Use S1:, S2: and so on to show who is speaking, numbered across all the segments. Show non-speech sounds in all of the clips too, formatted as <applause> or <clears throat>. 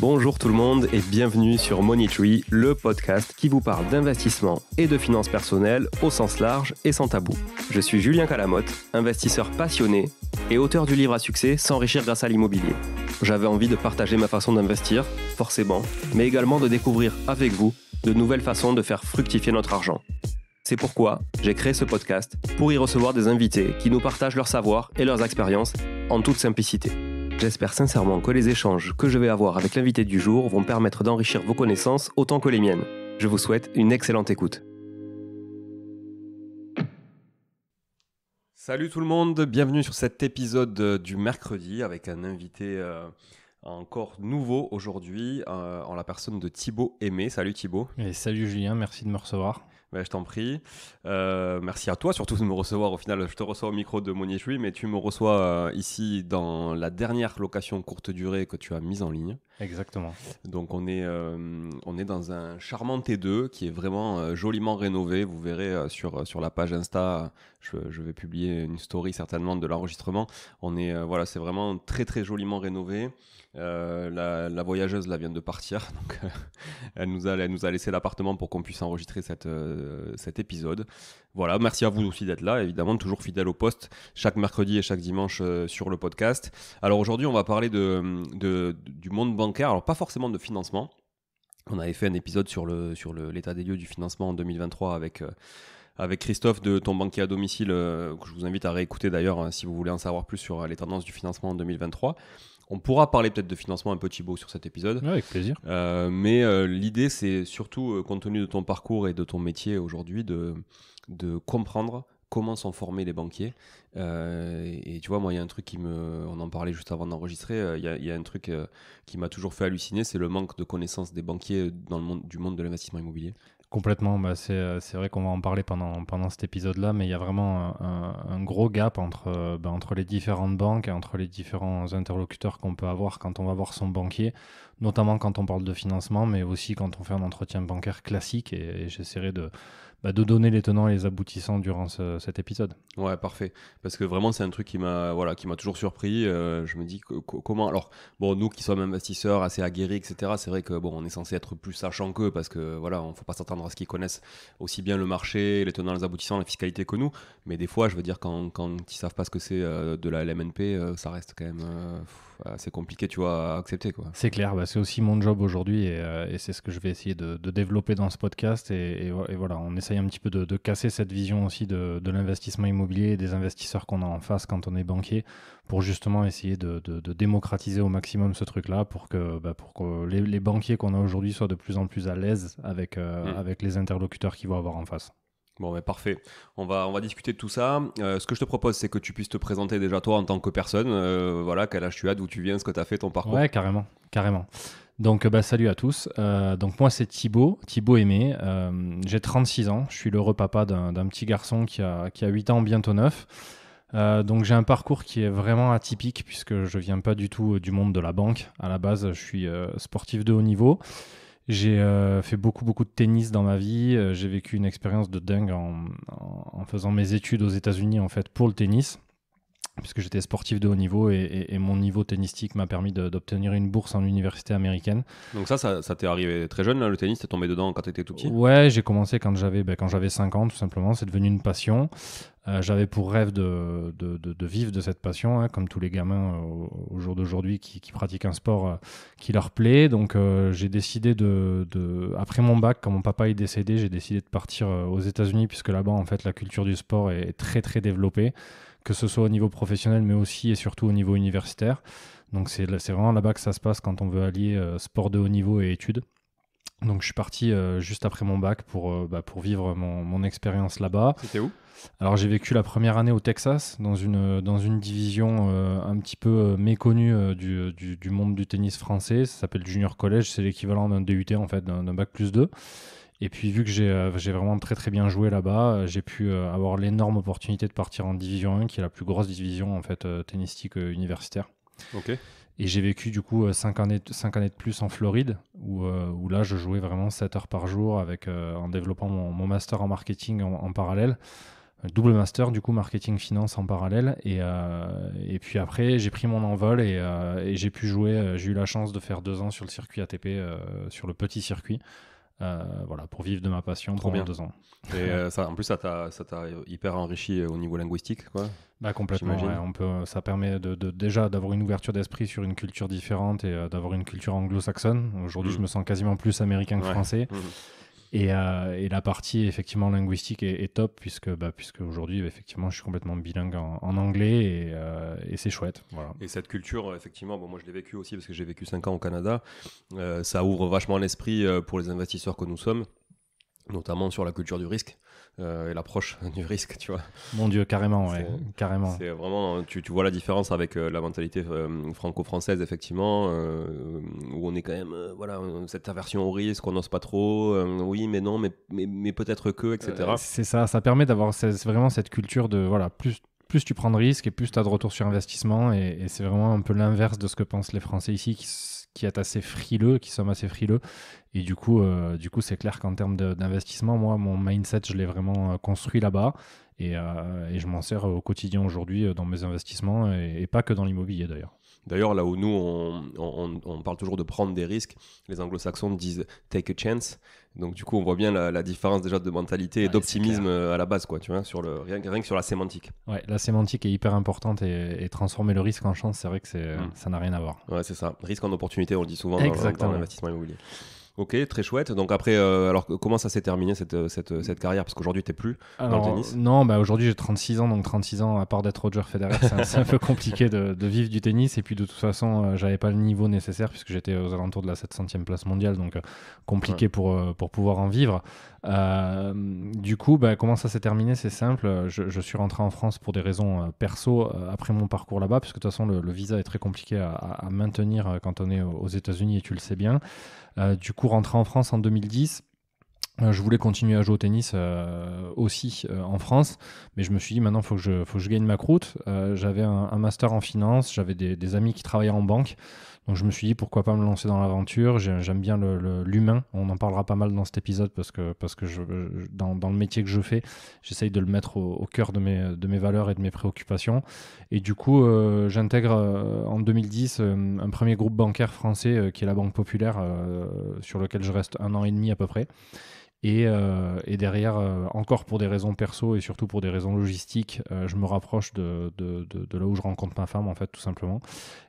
S1: Bonjour tout le monde et bienvenue sur Money Tree, le podcast qui vous parle d'investissement et de finances personnelles au sens large et sans tabou. Je suis Julien Calamotte, investisseur passionné et auteur du livre à succès S'enrichir grâce à l'immobilier. J'avais envie de partager ma façon d'investir, forcément, mais également de découvrir avec vous de nouvelles façons de faire fructifier notre argent. C'est pourquoi j'ai créé ce podcast pour y recevoir des invités qui nous partagent leur savoir et leurs expériences en toute simplicité. J'espère sincèrement que les échanges que je vais avoir avec l'invité du jour vont permettre d'enrichir vos connaissances autant que les miennes. Je vous souhaite une excellente écoute. Salut tout le monde, bienvenue sur cet épisode euh, du mercredi avec un invité euh, encore nouveau aujourd'hui euh, en la personne de Thibaut Aimé. Salut Thibaut. Et salut Julien, merci de me recevoir. Bah, je t'en prie. Euh, merci à toi surtout de me recevoir. Au final, je te reçois au micro de monier Jouy, mais tu me reçois euh, ici dans la dernière location courte durée que tu as mise en ligne. Exactement. Donc on est, euh, on est dans un charmant T2 qui est vraiment euh, joliment rénové. Vous verrez euh, sur, sur la page Insta, je, vais publier une story certainement de l'enregistrement. On est, voilà, c'est vraiment très très joliment rénové. La, voyageuse là vient de partir, <laughs> donc elle nous a, nous a laissé l'appartement pour qu'on puisse enregistrer cette, cet épisode. Voilà, merci à vous aussi d'être là, évidemment, toujours fidèle au poste, chaque mercredi et chaque dimanche sur le podcast. Alors aujourd'hui, on va parler de, de du monde bancaire, alors pas forcément de financement. On avait fait un épisode sur le sur l'état des lieux du financement en 2023 avec euh, avec Christophe de Ton banquier à domicile, euh, que je vous invite à réécouter d'ailleurs hein, si vous voulez en savoir plus sur euh, les tendances du financement en 2023. On pourra parler peut-être de financement un peu Thibaut sur cet épisode. avec plaisir. mais l'idée, c'est surtout, compte tenu de ton parcours et de ton métier aujourd'hui, de, de comprendre comment sont formés les banquiers. Euh, et, tu vois, moi, il y a un truc qui me. On en parlait juste avant d'enregistrer. Euh, il y, a un truc euh, qui m'a toujours fait halluciner c'est le manque de connaissance des banquiers dans le monde, du monde de l'investissement immobilier.
S2: Complètement, bah, c'est, vrai qu'on va en parler pendant, pendant cet épisode-là, mais il y a vraiment un, gros gap entre, bah, entre les différentes banques et entre les différents interlocuteurs qu'on peut avoir quand on va voir son banquier, notamment quand on parle de financement, mais aussi quand on fait un entretien
S1: bancaire classique. et j'essaierai de, bah, de
S2: donner les tenants et les aboutissants durant cet épisode.
S1: Ouais, parfait. Parce que vraiment, c'est un truc qui m'a voilà, toujours surpris. Euh, je me dis comment. Alors, bon, nous qui sommes investisseurs assez aguerris, etc. C'est vrai que bon, on est censé être plus sachant qu'eux parce que voilà, on faut pas s'attendre à ce qu'ils connaissent aussi bien le marché, les tenants, les aboutissants, la fiscalité que nous. Mais des fois, je veux dire, quand, quand ils savent pas ce que c'est euh, de la LMNP, euh, ça reste quand même euh, assez compliqué, tu vois, à accepter. quoi.
S2: C'est clair, bah, c'est aussi mon job aujourd'hui et, c'est ce que je vais essayer de, développer dans ce podcast. Et, voilà, on essaye un petit peu de, casser cette vision aussi de, l'investissement immobilier et des investisseurs qu'on a en face quand on est banquier pour justement essayer de, démocratiser au maximum ce truc-là pour que, bah, pour les, banquiers qu'on a aujourd'hui soient de plus en plus à l'aise avec, mm. avec les interlocuteurs qu'ils vont avoir en face.
S1: Bon, ben parfait. On va, on va discuter de tout ça. Euh, ce que je te propose, c'est que tu puisses te présenter déjà toi en tant que personne. Euh, voilà, quel âge tu as, d'où tu viens, ce que tu as fait, ton parcours. Ouais,
S2: carrément. carrément. Donc, euh, bah, salut à tous. donc, moi, c'est Thibaut, Thibaut Aimé. J'ai 36 ans. Je suis l'heureux papa d'un petit garçon qui a, 8 ans, bientôt 9. donc j'ai un parcours qui est vraiment atypique puisque je viens pas du tout du monde de la banque. À la base, je suis sportif de haut niveau. J'ai euh, fait beaucoup, beaucoup de tennis dans ma vie. Euh, j'ai vécu une expérience de dingue en, en, en faisant mes études aux États-Unis, en fait, pour le tennis puisque j'étais sportif de haut niveau et, mon niveau tennistique m'a permis d'obtenir une bourse en université américaine.
S1: Donc ça, ça, t'est arrivé très jeune, le tennis, t'es tombé dedans quand t'étais tout petit Ouais,
S2: j'ai commencé quand j'avais ben, quand j'avais 5 ans, tout simplement, c'est devenu une passion. Euh, j'avais pour rêve de, de, vivre de cette passion, hein, comme tous les gamins euh, au, jour d'aujourd'hui qui, pratiquent un sport euh, qui leur plaît. Donc j'ai décidé de, Après mon bac, quand mon papa est décédé, j'ai décidé de partir aux États-Unis, puisque là-bas, en fait, la culture du sport est très très développée que ce soit au niveau professionnel, mais aussi et surtout au niveau universitaire. Donc c'est vraiment là-bas que ça se passe quand on veut allier euh, sport de haut niveau et études. Donc je suis parti euh, juste après mon bac pour, euh, bah, pour vivre mon, mon expérience là-bas. C'était où Alors j'ai vécu la première année au Texas, dans une, dans une division un petit peu méconnue du, du, monde du tennis français. Ça s'appelle Junior College, c'est l'équivalent d'un DUT en fait, d'un bac plus 2. Et puis vu que euh, j'ai vraiment très très bien joué là-bas, euh, j'ai pu euh, avoir l'énorme opportunité de partir en Division 1, qui est la plus grosse division en fait tennistique universitaire. Et j'ai vécu du coup 5 années, cinq années de plus en Floride, où, là je jouais vraiment 7 heures par jour avec, en développant mon, master en marketing en, parallèle. Double master, du coup, marketing finance en parallèle. Et, et puis après, j'ai pris mon envol et, et j'ai pu jouer. j'ai eu la chance de faire deux ans sur le circuit ATP, sur le petit circuit, euh,
S1: voilà, pour vivre de ma passion Trop pendant bien. deux ans. Et euh, <laughs> ça, en plus, ça t'a, hyper enrichi euh, au niveau linguistique, bah, complètement.
S2: on peut, ça permet de, déjà d'avoir une ouverture d'esprit sur une culture différente et d'avoir une culture anglo-saxonne. Aujourd'hui, mm. je me sens quasiment plus américain que français. Mm. Euh, et, la partie effectivement linguistique est, top puisque bah, puisque aujourd'hui effectivement je suis complètement bilingue en, anglais euh, et, c'est chouette.
S1: Et cette culture effectivement, bon, moi je l'ai vécu aussi parce que j'ai vécu 5 ans au Canada. Euh, ça ouvre vachement l'esprit pour les investisseurs que nous sommes notamment sur la culture du risque euh, et l'approche <laughs> du risque, tu vois.
S2: Mon Dieu, carrément, ouais, carrément. C'est
S1: vraiment, tu, tu, vois la différence avec euh, la mentalité euh, franco-française, effectivement, où on est quand même, voilà, cette aversion au risque, on n'ose pas trop, oui, mais non, mais, mais, peut-être que, etc.
S2: c'est ça, ça permet d'avoir vraiment cette culture de, voilà, plus, plus tu prends de risques et plus tu as de retour sur investissement, et, et c'est vraiment un peu l'inverse de ce que pensent les Français ici, qui qui est assez frileux, qui sommes assez frileux. Et euh, du coup, c'est clair qu'en termes d'investissement, moi, mon mindset, je l'ai vraiment euh, construit là-bas. Euh, et, je m'en sers au quotidien aujourd'hui dans mes investissements et pas que dans l'immobilier d'ailleurs.
S1: D'ailleurs, là où nous, on, parle toujours de prendre des risques, les anglo-saxons disent take a chance. Donc, du coup, on voit bien la, différence déjà de mentalité et d'optimisme euh, à la base, quoi, tu vois, sur rien, que sur la sémantique.
S2: Ouais, la sémantique est hyper importante et, transformer le risque en chance, c'est vrai que hmm. ça n'a rien à voir.
S1: Ouais, c'est ça. Risque en opportunité, on le dit souvent dans l'investissement immobilier. Ok, très chouette. Donc après, euh, alors comment ça s'est terminé cette, euh, carrière Parce qu'aujourd'hui, tu n'es plus dans le tennis.
S2: Non, bah, aujourd'hui, j'ai 36 ans. Donc 36 ans, à part d'être Roger Federer, c'est un, peu compliqué
S1: de, vivre du tennis. Et puis de toute façon, euh,
S2: j'avais pas le niveau nécessaire puisque j'étais aux alentours de la 700e place mondiale. Donc compliqué pour, pour pouvoir en vivre. Euh, du coup, bah, comment ça s'est terminé C'est simple. Je, suis rentré en France pour des raisons euh, perso euh, après mon parcours là-bas, puisque de toute façon, le, visa est très compliqué à, maintenir quand on est aux États-Unis et tu le sais bien. du coup, rentré en France en 2010. Euh, je voulais continuer à jouer au tennis euh, aussi euh, en France, mais je me suis dit maintenant faut que je faut que je gagne ma croûte. j'avais un, master en finance, j'avais des, amis qui travaillaient en banque, donc je me suis dit pourquoi pas me lancer dans l'aventure. J'aime bien l'humain. On en parlera pas mal dans cet épisode parce que parce que je, dans, le métier que je fais, j'essaye de le mettre au, cœur de mes de mes valeurs et de mes préoccupations. Et du coup, j'intègre en 2010 un premier groupe bancaire français qui est la Banque Populaire, sur lequel je reste un an et demi à peu près. Euh, et, derrière, euh, encore pour des raisons perso et surtout pour des raisons logistiques, euh, je me rapproche de, là où je rencontre ma femme, en fait, tout simplement.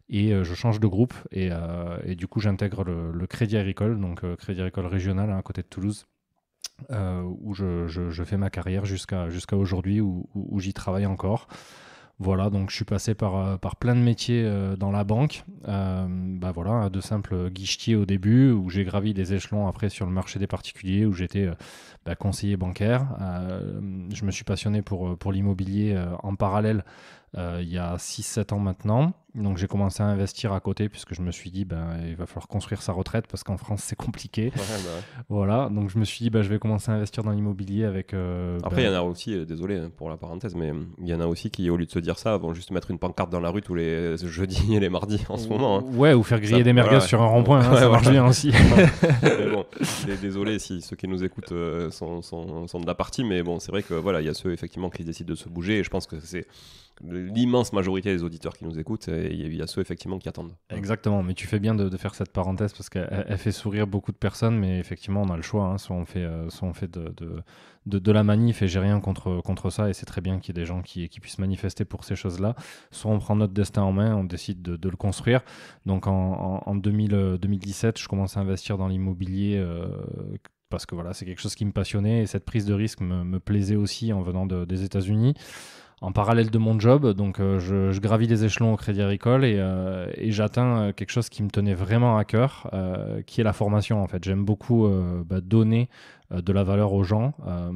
S2: Et je change de groupe et, du coup, j'intègre le, Crédit Agricole, donc Crédit Agricole régional hein, à côté de Toulouse. où je, fais ma carrière jusqu'à aujourd'hui, où j'y travaille encore. Voilà, donc je suis passé par, euh, plein de métiers euh, dans la banque. Euh, bah voilà, hein, de simples guichetiers au début, où j'ai gravi des échelons après sur le marché des particuliers, où j'étais bah, conseiller bancaire. je me suis passionné pour, l'immobilier en parallèle il y a 6-7 ans maintenant. Donc j'ai commencé à investir à côté puisque je me suis dit ben il va falloir construire sa retraite parce qu'en France c'est compliqué. Bah voilà, donc je me suis dit ben, je vais commencer à investir dans l'immobilier avec. Euh, ben Après il y en
S1: a aussi, euh, désolé hein, pour la parenthèse, mais hum, il y en a aussi qui au lieu de se dire ça vont juste mettre une pancarte dans la rue tous les euh, jeudis et les mardis en ce moment. Hein. Ouais, ou faire griller des merguez sur un rond-point, hein, ça marche bien aussi. <laughs> bon, désolé si ceux qui nous écoutent sont, sont, de la partie, mais bon c'est vrai que voilà il y a ceux effectivement qui décident de se bouger et je pense que c'est l'immense majorité des auditeurs qui nous écoutent, et euh, il y a ceux effectivement qui attendent. Exactement,
S2: mais tu fais bien de, faire cette parenthèse parce qu'elle fait sourire beaucoup de personnes, mais effectivement, on a le choix. Hein. soit on fait, euh, soit on fait de, de, la manif et j'ai rien contre, contre ça, et c'est très bien qu'il y ait des gens qui, qui puissent manifester pour ces choses-là. Soit on prend notre destin en main, on décide de, le construire. Donc en, en, 2017, euh, je commence à investir dans l'immobilier. parce que voilà, c'est quelque chose qui me passionnait et cette prise de risque me, plaisait aussi en venant des États-Unis en parallèle de mon job. Donc euh, je, gravis des échelons au Crédit Agricole et, euh, j'atteins euh, quelque chose qui me tenait vraiment à cœur, qui est la formation en fait. J'aime beaucoup bah, donner euh, de la valeur aux gens. Euh,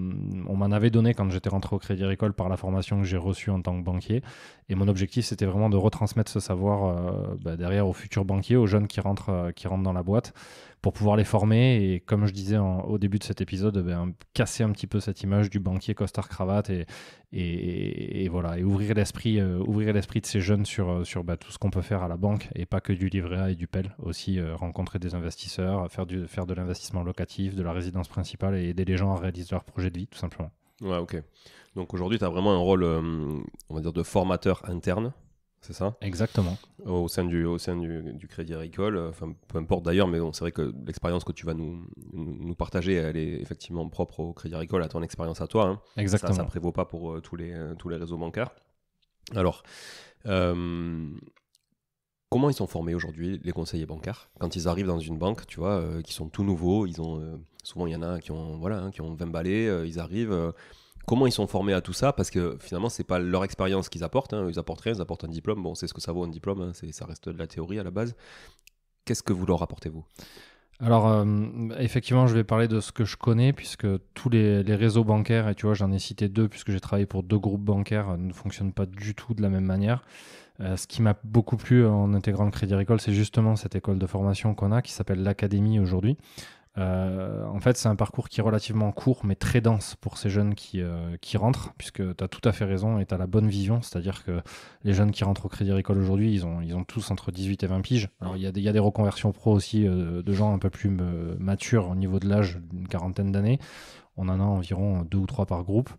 S2: on m'en avait donné quand j'étais rentré au Crédit Agricole par la formation que j'ai reçue en tant que banquier. Et mon objectif, c'était vraiment de retransmettre ce savoir euh, bah, derrière aux futurs banquiers, aux jeunes qui rentrent, qui rentrent dans la boîte, pour pouvoir les former. Et comme je disais au début de cet épisode, eh casser un petit peu cette image du banquier costard-cravate et, voilà, ouvrir l'esprit, ouvrir de ces jeunes sur, sur bah, tout ce qu'on peut faire à la banque et pas que du livret A et du PEL. Aussi rencontrer des investisseurs, faire, faire de l'investissement locatif, de la résidence principale et aider les gens à réaliser leur projet de vie, tout simplement.
S1: Ouais, ok. Donc aujourd'hui, tu as vraiment un rôle, euh, on va dire, de formateur interne, c'est ça Exactement. Au sein du, au sein du, du Crédit Agricole, euh, enfin, peu importe d'ailleurs, mais c'est vrai que l'expérience que tu vas nous, nous, partager, elle est effectivement propre au Crédit Agricole, à ton expérience à toi. Hein. Exactement. Ça ne prévaut pas pour euh, tous, les, tous les réseaux bancaires. Alors, Comment ils sont formés aujourd'hui, les conseillers bancaires Quand ils arrivent dans une banque, tu vois, euh, qui sont tout nouveaux, ils ont, euh, souvent il y en a qui ont, voilà, hein, qui ont 20 balais, euh, ils arrivent. comment ils sont formés à tout ça Parce que finalement, ce n'est pas leur expérience qu'ils apportent. Hein. ils apportent rien, ils apportent un diplôme. Bon, c'est ce que ça vaut un diplôme, hein, c'est ça reste de la théorie à la base. Qu'est-ce que vous leur apportez, vous
S2: alors, effectivement, je vais parler de ce que je connais, puisque tous les, les réseaux bancaires, et tu vois, j'en ai cité deux, puisque j'ai travaillé pour deux groupes bancaires, ne fonctionnent pas du tout de la même manière. Euh, ce qui m'a beaucoup plu euh, en intégrant le Crédit Agricole, c'est justement cette école de formation qu'on a qui s'appelle l'Académie aujourd'hui. Euh, en fait, c'est un parcours qui est relativement court, mais très dense pour ces jeunes qui, qui rentrent, puisque tu as tout à fait raison et tu as la bonne vision. C'est-à-dire que les jeunes qui rentrent au Crédit Agricole aujourd'hui, ils ont, ils ont tous entre 18 et 20 piges. Alors, il y, a des, reconversions pro aussi de gens un peu plus matures au niveau de l'âge, d'une quarantaine d'années on en a environ deux ou trois par groupe.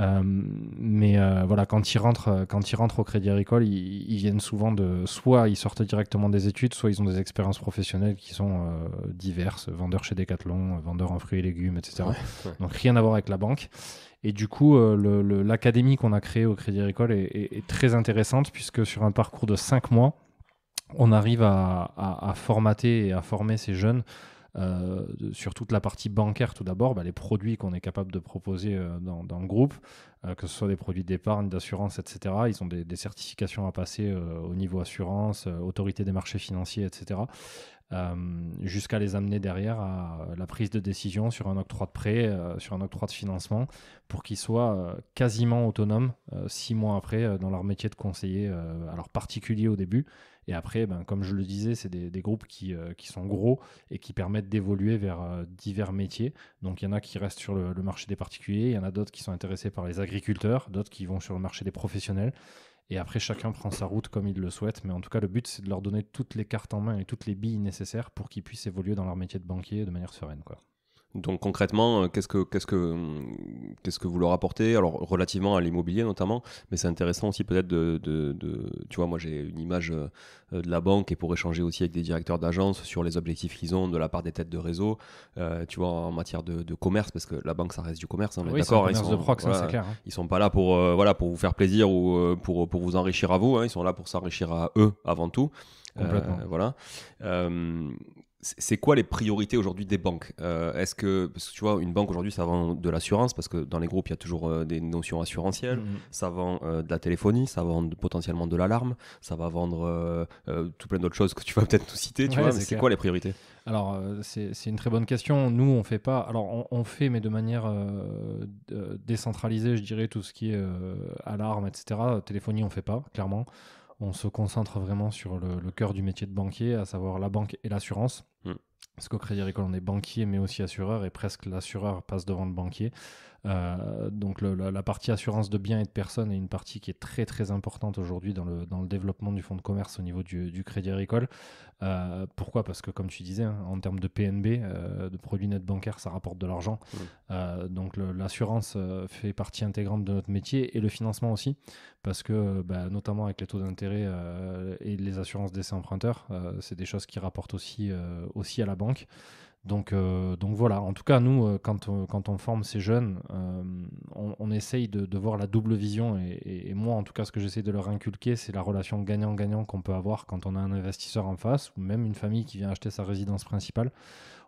S2: Euh, mais euh, voilà, quand ils rentrent, euh, quand ils rentrent au Crédit Agricole, ils, viennent souvent de, soit ils sortent directement des études, soit ils ont des expériences professionnelles qui sont diverses, vendeur chez Decathlon, vendeur en fruits et légumes, etc. Donc rien à voir avec la banque. Et du coup, l'académie qu'on a créée au Crédit Agricole est, très intéressante puisque sur un parcours de cinq mois, on arrive à formater et à former ces jeunes euh, sur toute la partie bancaire tout d'abord, bah, les produits qu'on est capable de proposer euh, dans, le groupe, euh, que ce soit des produits d'épargne, d'assurance, etc. Ils ont des, des certifications à passer au niveau assurance, autorité des marchés financiers, etc. jusqu'à les amener derrière à la prise de décision sur un octroi de prêt, sur un octroi de financement, pour qu'ils soient quasiment autonomes six mois après dans leur métier de conseiller, alors particulier au début, et après, ben, comme je le disais, c'est des, groupes euh, qui, sont gros et qui permettent d'évoluer vers euh, divers métiers. Donc il y en a qui restent sur le, marché des particuliers, il y en a d'autres qui sont intéressés par les agriculteurs, d'autres qui vont sur le marché des professionnels. Et après, chacun prend sa route comme il le souhaite. Mais en tout cas, le but, c'est de leur donner toutes les cartes en main et toutes les billes nécessaires pour qu'ils puissent évoluer dans leur métier de banquier de manière sereine. Quoi.
S1: Donc concrètement, euh, qu'est-ce que, qu'est-ce, que, hum, qu'est-ce que vous leur apportez Alors relativement à l'immobilier notamment, mais c'est intéressant aussi peut-être de, de, Tu vois, moi j'ai une image euh, euh, de la banque et pour échanger aussi avec des directeurs d'agence sur les objectifs qu'ils ont de la part des têtes de réseau, tu vois, en matière de, commerce, parce que la banque ça reste du commerce, hein, d'accord. Ils sont, de clair, hein. ils sont pas là pour, voilà, pour vous faire plaisir ou pour, pour vous enrichir à vous, hein, ils sont là pour s'enrichir à eux avant tout. Complètement. voilà c'est quoi les priorités aujourd'hui des banques euh, Est-ce que, parce que tu vois, une banque aujourd'hui, ça vend de l'assurance, parce que dans les groupes, il y a toujours euh, des notions assurantielles, mm-hmm. ça vend euh, de la téléphonie, ça vend potentiellement de l'alarme, ça va vendre tout plein d'autres choses que tu vas peut-être tout citer, tu vois, mais c'est quoi les priorités
S2: Alors, c'est une très bonne question. Nous, on fait pas, alors on, on fait, mais de manière décentralisée, je dirais, tout ce qui est alarme, etc. Téléphonie, on fait pas, clairement on se concentre vraiment sur le, cœur du métier de banquier, à savoir la banque et l'assurance. Mm. Parce qu'au Crédit Agricole, on est banquier mais aussi assureur et presque l'assureur passe devant le banquier. Euh, donc la, partie assurance de biens et de personnes est une partie qui est très très importante aujourd'hui dans le, dans le développement du fonds de commerce au niveau du, Crédit Agricole. Euh, pourquoi Parce que comme tu disais, hein, en termes de PNB, euh, de produits nets bancaires, ça rapporte de l'argent. donc l'assurance fait partie intégrante de notre métier et le financement aussi, parce que bah, notamment avec les taux d'intérêt et les assurances d'essais emprunteurs, c'est des choses qui rapportent aussi, aussi à la banque. Donc, euh, donc voilà, en tout cas, nous, euh, euh, quand, on, forme ces jeunes, on, essaye de, voir la double vision. Et, moi, en tout cas, ce que j'essaie de leur inculquer, c'est la relation gagnant-gagnant qu'on peut avoir quand on a un investisseur en face ou même une famille qui vient acheter sa résidence principale.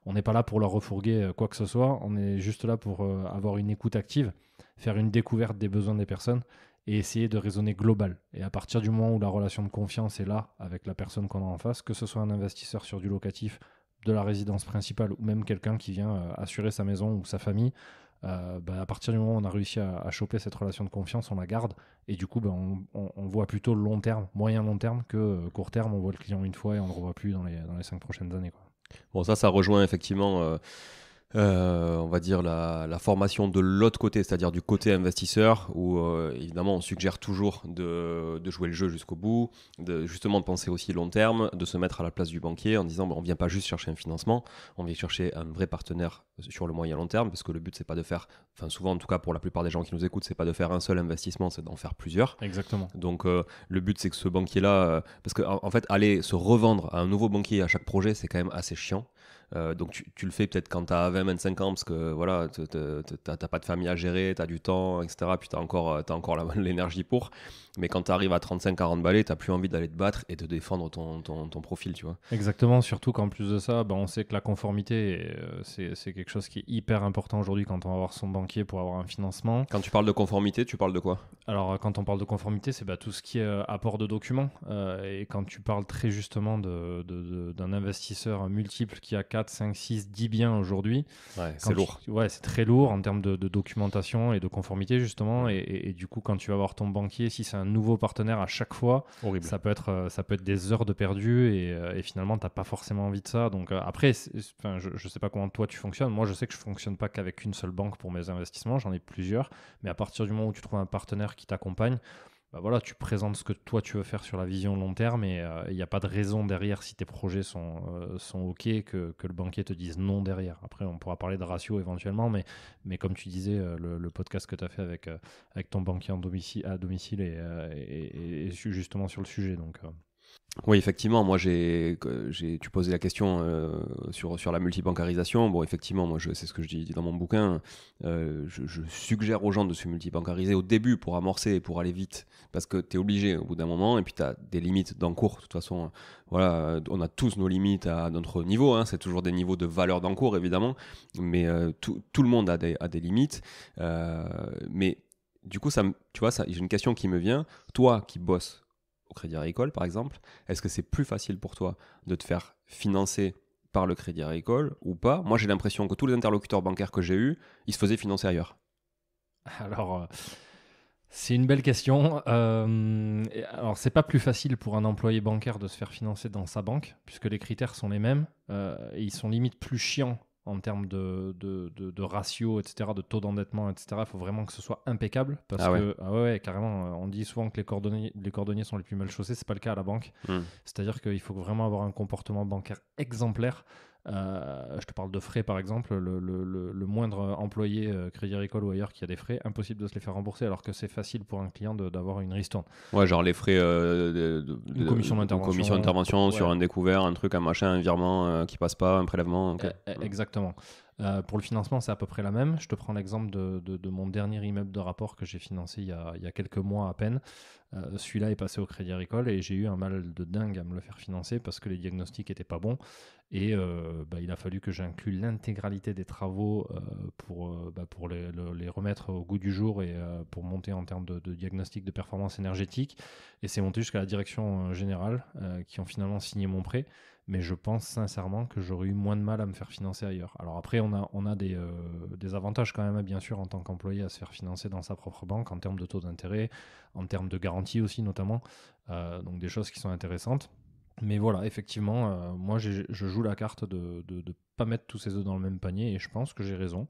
S2: On n'est pas là pour leur refourguer quoi que ce soit, on est juste là pour avoir une écoute active, faire une découverte des besoins des personnes et essayer de raisonner global. Et à partir du moment où la relation de confiance est là avec la personne qu'on a en face, que ce soit un investisseur sur du locatif, de la résidence principale ou même quelqu'un qui vient euh, assurer sa maison ou sa famille, euh, bah, à partir du moment où on a réussi à, choper cette relation de confiance, on la garde. Et du coup, bah, on, voit plutôt le long terme, moyen long terme, que euh, court terme. On voit le client une fois et on ne le revoit plus dans les, cinq prochaines années. Quoi.
S1: Bon, ça, ça rejoint effectivement. Euh, on va dire, la, formation de l'autre côté, c'est-à-dire du côté investisseur, où euh, évidemment on suggère toujours de, jouer le jeu jusqu'au bout, de, justement de penser aussi long terme, de se mettre à la place du banquier en disant, on vient pas juste chercher un financement, on vient chercher un vrai partenaire sur le moyen long terme, parce que le but c'est pas de faire, enfin souvent en tout cas pour la plupart des gens qui nous écoutent, c'est pas de faire un seul investissement, c'est d'en faire plusieurs. Exactement. Donc euh, le but c'est que ce banquier-là, parce qu'en fait aller se revendre à un nouveau banquier à chaque projet, c'est quand même assez chiant. Euh, donc tu, le fais peut-être quand tu as 20, 25 ans, parce que voilà, tu n'as pas de famille à gérer, tu as du temps, etc. Puis tu as encore, euh, encore <laughs> l'énergie pour. Mais quand tu arrives à 35, 40 balais, tu n'as plus envie d'aller te battre et de défendre ton, profil, tu vois.
S2: Exactement, surtout qu'en plus de ça, bah, on sait que la conformité, euh, c'est quelque chose qui est hyper important aujourd'hui quand on va voir son banquier pour avoir un financement.
S1: Quand tu parles de conformité, tu parles de quoi
S2: Alors, quand on parle de conformité, c'est bah, tout ce qui est apport de documents. et quand tu parles très justement d'un de, investisseur multiple qui a 4 5, 6, 10 biens aujourd'hui. c'est lourd. ouais, c'est très lourd en termes de, documentation et de conformité, justement. Et, du coup, quand tu vas voir ton banquier, si c'est un nouveau partenaire à chaque fois, Ça, peut être, euh, ça peut être des heures de perdu et, euh, finalement, tu n'as pas forcément envie de ça. Donc euh, après, je ne sais pas comment toi tu fonctionnes. Moi, je sais que je fonctionne pas qu'avec une seule banque pour mes investissements, j'en ai plusieurs. Mais à partir du moment où tu trouves un partenaire qui t'accompagne, voilà, tu présentes ce que toi tu veux faire sur la vision long terme et il n'y a pas de raison derrière si tes projets sont, OK que, le banquier te dise non derrière. Après, on pourra parler de ratio éventuellement, mais, comme tu disais, le, podcast que tu as fait avec, avec ton banquier à domicile est justement sur le sujet. Donc.
S1: Oui, effectivement, moi j'ai, tu posais la question euh, sur, sur la multibancarisation. Bon, effectivement, moi c'est ce que je dis dans mon bouquin. Euh, je, suggère aux gens de se multibancariser au début pour amorcer et pour aller vite parce que tu es obligé au bout d'un moment et puis tu as des limites d'encours. De toute façon, voilà, on a tous nos limites à notre niveau. Hein. c'est toujours des niveaux de valeur d'encours évidemment, mais euh, tout, le monde a des, des limites. mais du coup, ça, tu vois, j'ai une question qui me vient. Toi qui bosses Crédit Agricole, par exemple, est-ce que c'est plus facile pour toi de te faire financer par le Crédit Agricole ou pas Moi, j'ai l'impression que tous les interlocuteurs bancaires que j'ai eus, ils se faisaient financer ailleurs.
S2: <laughs> Alors, euh, c'est une belle question. Euh, alors, c'est pas plus facile pour un employé bancaire de se faire financer dans sa banque, puisque les critères sont les mêmes euh, et ils sont limite plus chiants en termes de, ratio, etc., de taux d'endettement, etc. Il faut vraiment que ce soit impeccable parce ah que, ah ouais, carrément, on dit souvent que les cordonniers, sont les plus mal chaussés, c'est pas le cas à la banque. Hmm. C'est-à-dire qu'il faut vraiment avoir un comportement bancaire exemplaire euh, je te parle de frais par exemple, le, moindre employé euh, Crédit Agricole ou ailleurs qui a des frais, impossible de se les faire rembourser alors que c'est facile pour un client d'avoir une
S1: ristourne. Ouais, genre les frais euh, de, de, commission d'intervention sur un découvert, un truc, un machin, un virement qui passe pas, un prélèvement. Eh,
S2: eh, exactement. pour le financement, c'est à peu près la même. Je te prends l'exemple de, mon dernier immeuble de rapport que j'ai financé il y, a, quelques mois à peine. Euh, celui-là est passé au Crédit Agricole et j'ai eu un mal de dingue à me le faire financer parce que les diagnostics n'étaient pas bons. Et euh, bah, il a fallu que j'inclue l'intégralité des travaux euh, pour, bah, les, remettre au goût du jour et pour monter en termes de, de diagnostic de performance énergétique. Et c'est monté jusqu'à la direction générale qui ont finalement signé mon prêt mais je pense sincèrement que j'aurais eu moins de mal à me faire financer ailleurs. Alors après, on a, on a des, euh, avantages quand même, hein, bien sûr, en tant qu'employé à se faire financer dans sa propre banque en termes de taux d'intérêt, en termes de garantie aussi notamment, euh, donc des choses qui sont intéressantes. Mais voilà, effectivement, euh, moi je joue la carte de ne pas mettre tous ces œufs dans le même panier et je pense que j'ai raison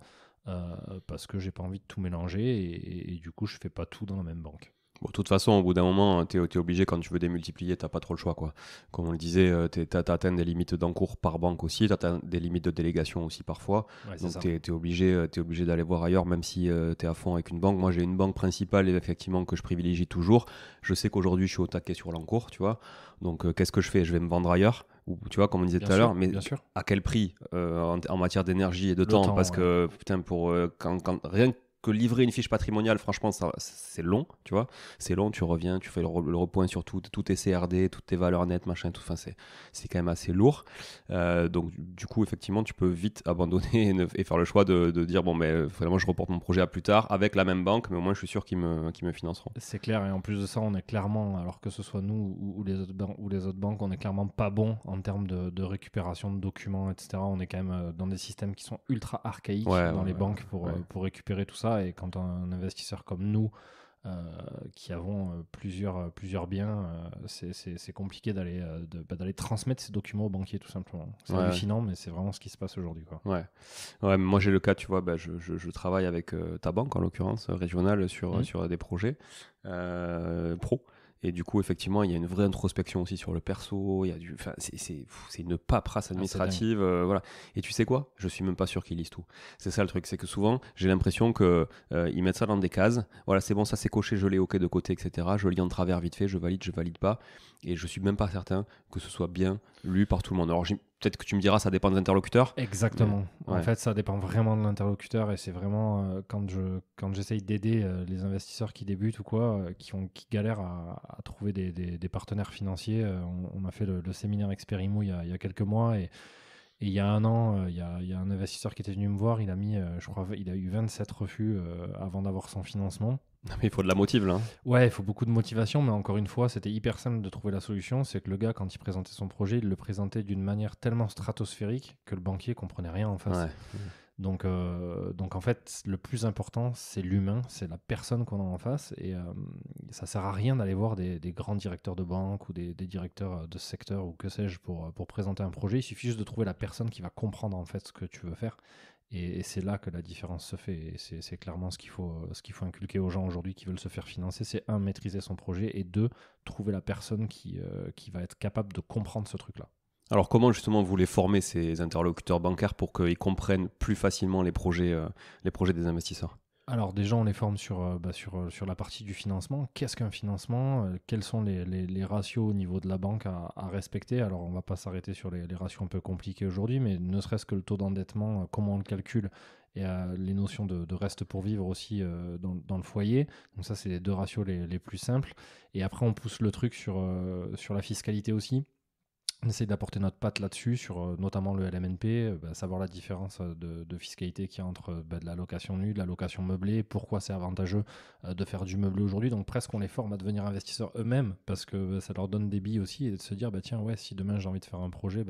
S2: parce que j'ai pas envie de tout mélanger et, et du coup je fais pas tout dans la même banque
S1: de toute façon, au bout d'un moment, tu es, obligé, quand tu veux démultiplier, tu pas trop le choix. Quoi. Comme on le disait, euh, tu atteint des limites d'encours par banque aussi, tu atteins des limites de délégation aussi parfois. Donc, tu es, euh, obligé, d'aller voir ailleurs, même si euh, tu es à fond avec une banque. Moi, j'ai une banque principale, effectivement, que je privilégie toujours. Je sais qu'aujourd'hui, je suis au taquet sur l'encours, tu vois. Donc, qu'est-ce que je fais Je vais me vendre ailleurs ou tu vois comme on disait tout à l'heure mais à quel prix en, matière d'énergie et de temps, parce que putain pour quand, rien que livrer une fiche patrimoniale, franchement, c'est long, tu vois. C'est long, tu reviens, tu fais le, repoint sur tout, tout, tes CRD, toutes tes valeurs nettes, machin, tout. Enfin, c'est quand même assez lourd. Euh, donc, du coup, effectivement, tu peux vite <laughs> abandonner et, faire le choix de, dire, bon, mais ben, finalement, je reporte mon projet à plus tard avec la même banque, mais au moins, je suis sûr qu'ils me, me financeront. C'est
S2: clair, et en plus de ça, on est clairement, alors que ce soit nous ou, les, autres ou les autres banques, on est clairement pas bon en termes de, récupération de documents, etc. On est quand même euh, dans des systèmes qui sont ultra archaïques dans les banques pour, euh, pour récupérer tout ça. Et quand un investisseur comme nous, euh, qui avons euh, plusieurs, euh, plusieurs biens, c'est compliqué bah, d'aller transmettre ces documents aux banquiers, tout simplement. C'est hallucinant, mais c'est vraiment ce qui se passe aujourd'hui.
S1: Ouais. ouais, moi j'ai le cas, tu vois, bah, je, travaille avec ta banque, en l'occurrence, régionale, sur, mmh. sur des projets pro. Et du coup, effectivement, il y a une vraie introspection aussi sur le perso. Il a du, c'est une paperasse ah, administrative, euh, voilà. Et tu sais quoi Je suis même pas sûr qu'ils lisent tout. C'est ça le truc, c'est que souvent, j'ai l'impression que euh, ils mettent ça dans des cases. Voilà, c'est bon, ça c'est coché, je l'ai ok de côté, etc. Je lis en travers vite fait, je valide, je valide pas et je suis même pas certain que ce soit bien lu par tout le monde. Alors peut-être que tu me diras, ça dépend de l'interlocuteur. Exactement. En fait,
S2: ça dépend vraiment de l'interlocuteur et c'est vraiment euh, quand je quand j'essaye d'aider euh, les investisseurs qui débutent ou quoi, euh, qui ont qui galèrent à, trouver des, des, partenaires financiers. On, a fait le, séminaire Experimo il y, a, quelques mois et et il y a un an, il y a, il y, a, un investisseur qui était venu me voir, il a mis, je crois, il a eu 27 refus avant d'avoir son financement
S1: il faut de la motive là. Hein.
S2: Ouais, il faut beaucoup de motivation, mais encore une fois, c'était hyper simple de trouver la solution. C'est que le gars, quand il présentait son projet, il le présentait d'une manière tellement stratosphérique que le banquier comprenait rien en face. Donc, euh, donc en fait, le plus important, c'est l'humain, c'est la personne qu'on a en face. Et ça euh, ça sert à rien d'aller voir des, grands directeurs de banque ou des, directeurs euh, de secteur ou que sais-je pour, présenter un projet. Il suffit juste de trouver la personne qui va comprendre en fait ce que tu veux faire. Et, c'est là que la différence se fait. Et c'est clairement ce qu'il faut, faut inculquer aux gens aujourd'hui qui veulent se faire financer. C'est un, maîtriser son projet et deux, trouver la personne qui va être capable de comprendre ce truc-là.
S1: Alors comment justement vous les formez ces interlocuteurs bancaires pour qu'ils comprennent plus facilement les projets, euh, les projets des investisseurs
S2: alors déjà, on les forme sur, euh, bah, euh, sur, la partie du financement. Qu'est-ce qu'un financement Quels sont les, ratios au niveau de la banque à, respecter Alors on ne va pas s'arrêter sur les, ratios un peu compliqués aujourd'hui, mais ne serait-ce que le taux d'endettement, comment on le calcule et les notions de, reste pour vivre aussi dans, le foyer. Donc ça, c'est les deux ratios les, plus simples. Et après, on pousse le truc sur, sur la fiscalité aussi on essaie d'apporter notre patte là-dessus, sur euh, notamment le LMNP, euh, bah, savoir la différence euh, de, fiscalité qu'il y a entre bah, de la location nue, de la location meublée, pourquoi c'est avantageux de faire du meublé aujourd'hui. Donc presque on les forme à devenir investisseurs eux-mêmes parce que bah, ça leur donne des billes aussi et de se dire bah tiens ouais si demain j'ai envie de faire un projet,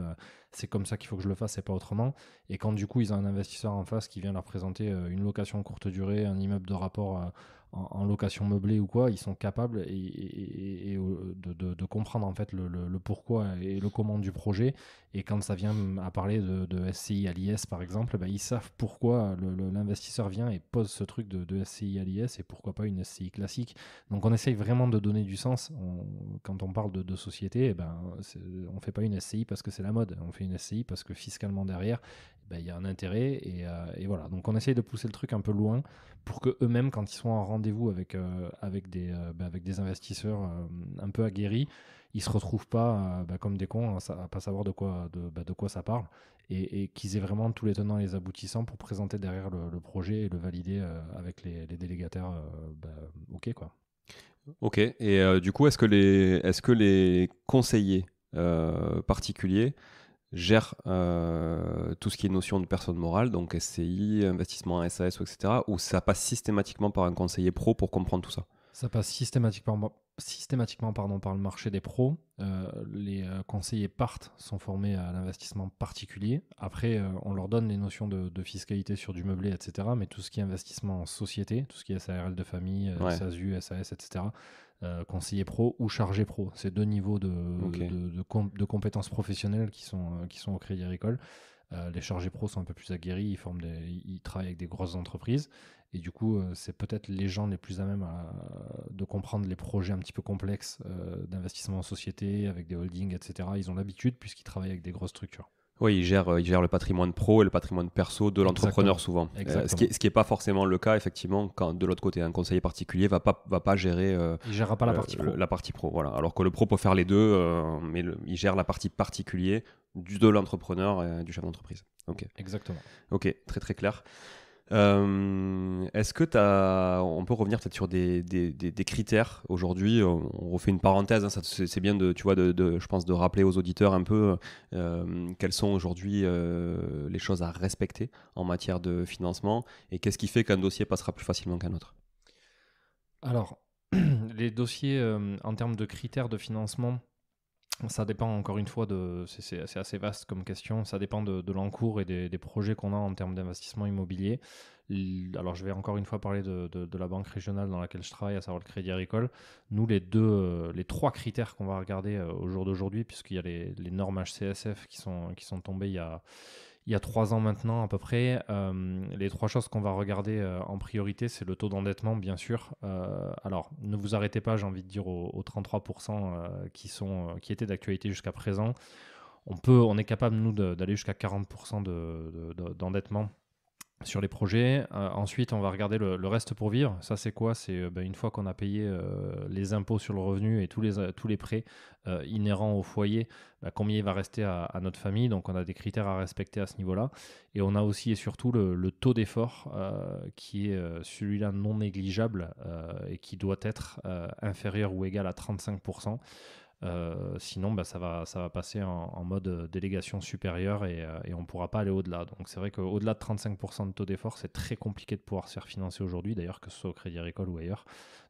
S2: c'est comme ça qu'il faut que je le fasse et pas autrement. Et quand du coup ils ont un investisseur en face qui vient leur présenter une location courte durée, un immeuble de rapport à en, location meublée ou quoi, ils sont capables et, euh, de, comprendre en fait le, le, le, pourquoi et le comment du projet et quand ça vient à parler de, SCI à l'IS, par exemple, bah, ils savent pourquoi l'investisseur vient et pose ce truc de, SCI à l'IS et pourquoi pas une SCI classique. Donc on essaye vraiment de donner du sens. quand on parle de, société, eh ben, on ne fait pas une SCI parce que c'est la mode. On fait une SCI parce que fiscalement derrière, eh ben, il y a un intérêt. Euh, et, voilà. Donc on essaye de pousser le truc un peu loin pour que mêmes quand ils sont en rendez-vous avec, euh, avec, euh, ben, avec des investisseurs un peu aguerris, ils se retrouvent pas euh, bah, comme des cons hein, à, pas savoir de quoi, de, bah, quoi ça parle et, qu'ils aient vraiment tous les tenants et les aboutissants pour présenter derrière le, projet et le valider euh, avec les, délégataires euh, bah, OK. Quoi.
S1: OK. Et du coup, est-ce que, les, est -ce que les conseillers particuliers gèrent tout ce qui est notion de personne morale, donc SCI, investissement SAS, etc., ou ça passe systématiquement par un conseiller pro pour comprendre tout ça
S2: Ça passe systématiquement par systématiquement pardon, par le marché des pros. Euh, les euh, conseillers partent, sont formés à l'investissement particulier. Après, euh, on leur donne les notions de, fiscalité sur du meublé, etc. Mais tout ce qui est investissement en société, tout ce qui est SARL de famille, SASU, SAS, etc., euh, conseiller pro ou chargé pro. C'est deux niveaux de, de, de, compétences professionnelles qui sont, qui sont au Crédit Agricole. Euh, les chargés pro sont un peu plus aguerris, ils, forment ils travaillent avec des grosses entreprises. Et du coup, euh, c'est peut-être les gens les plus à même euh, de comprendre les projets un petit peu complexes d'investissement en société, avec des holdings, etc. Ils ont l'habitude puisqu'ils travaillent avec des grosses structures.
S1: Oui, euh, il gère, le patrimoine pro et le patrimoine perso de l'entrepreneur souvent. Euh, ce qui n'est pas forcément le cas, effectivement, quand de l'autre côté, un conseiller particulier ne va pas, va pas gérer. Euh, gérera pas la partie pro. la partie pro, voilà. Alors que le pro peut faire les deux, mais il gère la partie particulier du, de l'entrepreneur et du chef d'entreprise. Exactement. Ok, très très clair. Euh, est-ce que tu On peut revenir peut-être sur des, critères aujourd'hui. Euh, on, refait une parenthèse. Hein, c'est bien, de, tu vois, de, je pense, de rappeler aux auditeurs un peu quels euh, quelles sont aujourd'hui les choses à respecter en matière de financement et qu'est-ce qui fait qu'un dossier passera plus facilement qu'un autre.
S2: Alors, <clears throat> les dossiers en termes de critères de financement, ça dépend encore une fois de. C'est assez vaste comme question. Ça dépend de, l'encours et des, des projets qu'on a en termes d'investissement immobilier. Alors, je vais encore une fois parler de, de, de, la banque régionale dans laquelle je travaille, à savoir le Crédit Agricole. Nous, les deux, euh, les trois critères qu'on va regarder euh, au jour d'aujourd'hui, puisqu'il y a les, les, normes HCSF qui sont, qui sont tombées il y a il y a trois ans maintenant à peu près. Euh, les trois choses qu'on va regarder euh, en priorité, c'est le taux d'endettement, bien sûr. Euh, alors, ne vous arrêtez pas, j'ai envie de dire, aux, 33% qui, sont, qui étaient d'actualité jusqu'à présent. On, peut, on est capable, nous, d'aller jusqu'à 40% d'endettement sur les projets. Euh, ensuite, on va regarder le, reste pour vivre. Ça, c'est quoi C'est euh, ben, une fois qu'on a payé euh, les impôts sur le revenu et tous les, tous les prêts inhérents au foyer, ben, combien il va rester à, notre famille. Donc, on a des critères à respecter à ce niveau-là. Et on a aussi et surtout le taux d'effort qui est celui-là non négligeable et qui doit être inférieur ou égal à 35%. Euh, sinon, bah, ça, va, ça va passer en, mode euh, délégation supérieure et, euh, on ne pourra pas aller au-delà. Donc c'est vrai qu'au-delà de 35% de taux d'effort, c'est très compliqué de pouvoir se faire financer aujourd'hui, d'ailleurs que ce soit au Crédit Agricole ou ailleurs.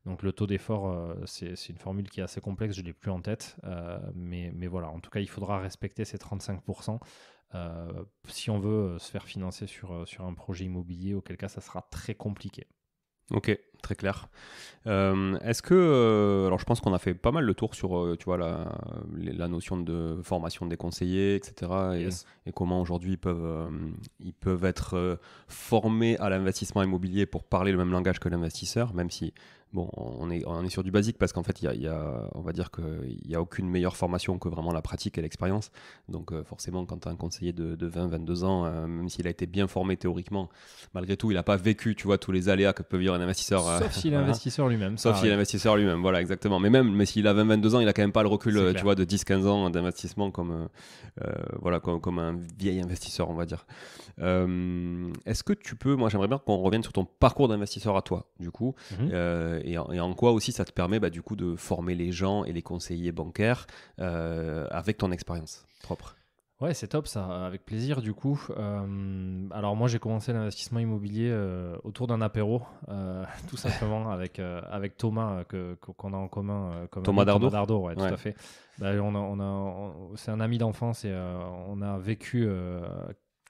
S2: Donc le taux d'effort, c'est une formule qui est assez complexe, je ne l'ai plus en tête. mais, voilà, en tout cas, il faudra respecter ces 35%. si on veut se faire financer sur, sur un projet immobilier, auquel cas ça sera très compliqué.
S1: Ok, très clair. Euh, est-ce que, euh, alors je pense qu'on a fait pas mal le tour sur, euh, tu vois, la, la, notion de formation des conseillers, etc. Et, et comment aujourd'hui ils peuvent, ils peuvent être formés à l'investissement immobilier pour parler le même langage que l'investisseur, même si Bon, on est, on est sur du basique parce qu'en fait, il y, a, on va dire qu'il n'y a aucune meilleure formation que vraiment la pratique et l'expérience. Donc euh, forcément, quand as un conseiller de, 20, 22 ans, euh, même s'il a été bien formé théoriquement, malgré tout, il n'a pas vécu, tu vois, tous les aléas que peut vivre un investisseur. Euh, Sauf si l'investisseur <laughs> lui-même. Sauf si l'investisseur lui-même, voilà, exactement. Mais même, mais s'il a 20, 22 ans, il n'a quand même pas le recul, tu vois, de 10, 15 ans d'investissement comme, voilà, comme, un vieil investisseur, on va dire. Est-ce que tu peux, moi j'aimerais bien qu'on revienne sur ton parcours d'investisseur à toi, du coup. Mhm et, en, quoi aussi ça te permet bah, du coup de former les gens et les conseillers bancaires euh, avec ton expérience propre
S2: Ouais, c'est top ça, avec plaisir du coup. Euh, alors moi j'ai commencé l'investissement immobilier euh, autour d'un apéro, <laughs> tout simplement avec, avec Thomas qu'on a en commun. Comme Thomas Dardo. Dardo, ouais, tout à fait. Bah, on, c'est un ami d'enfance et on a vécu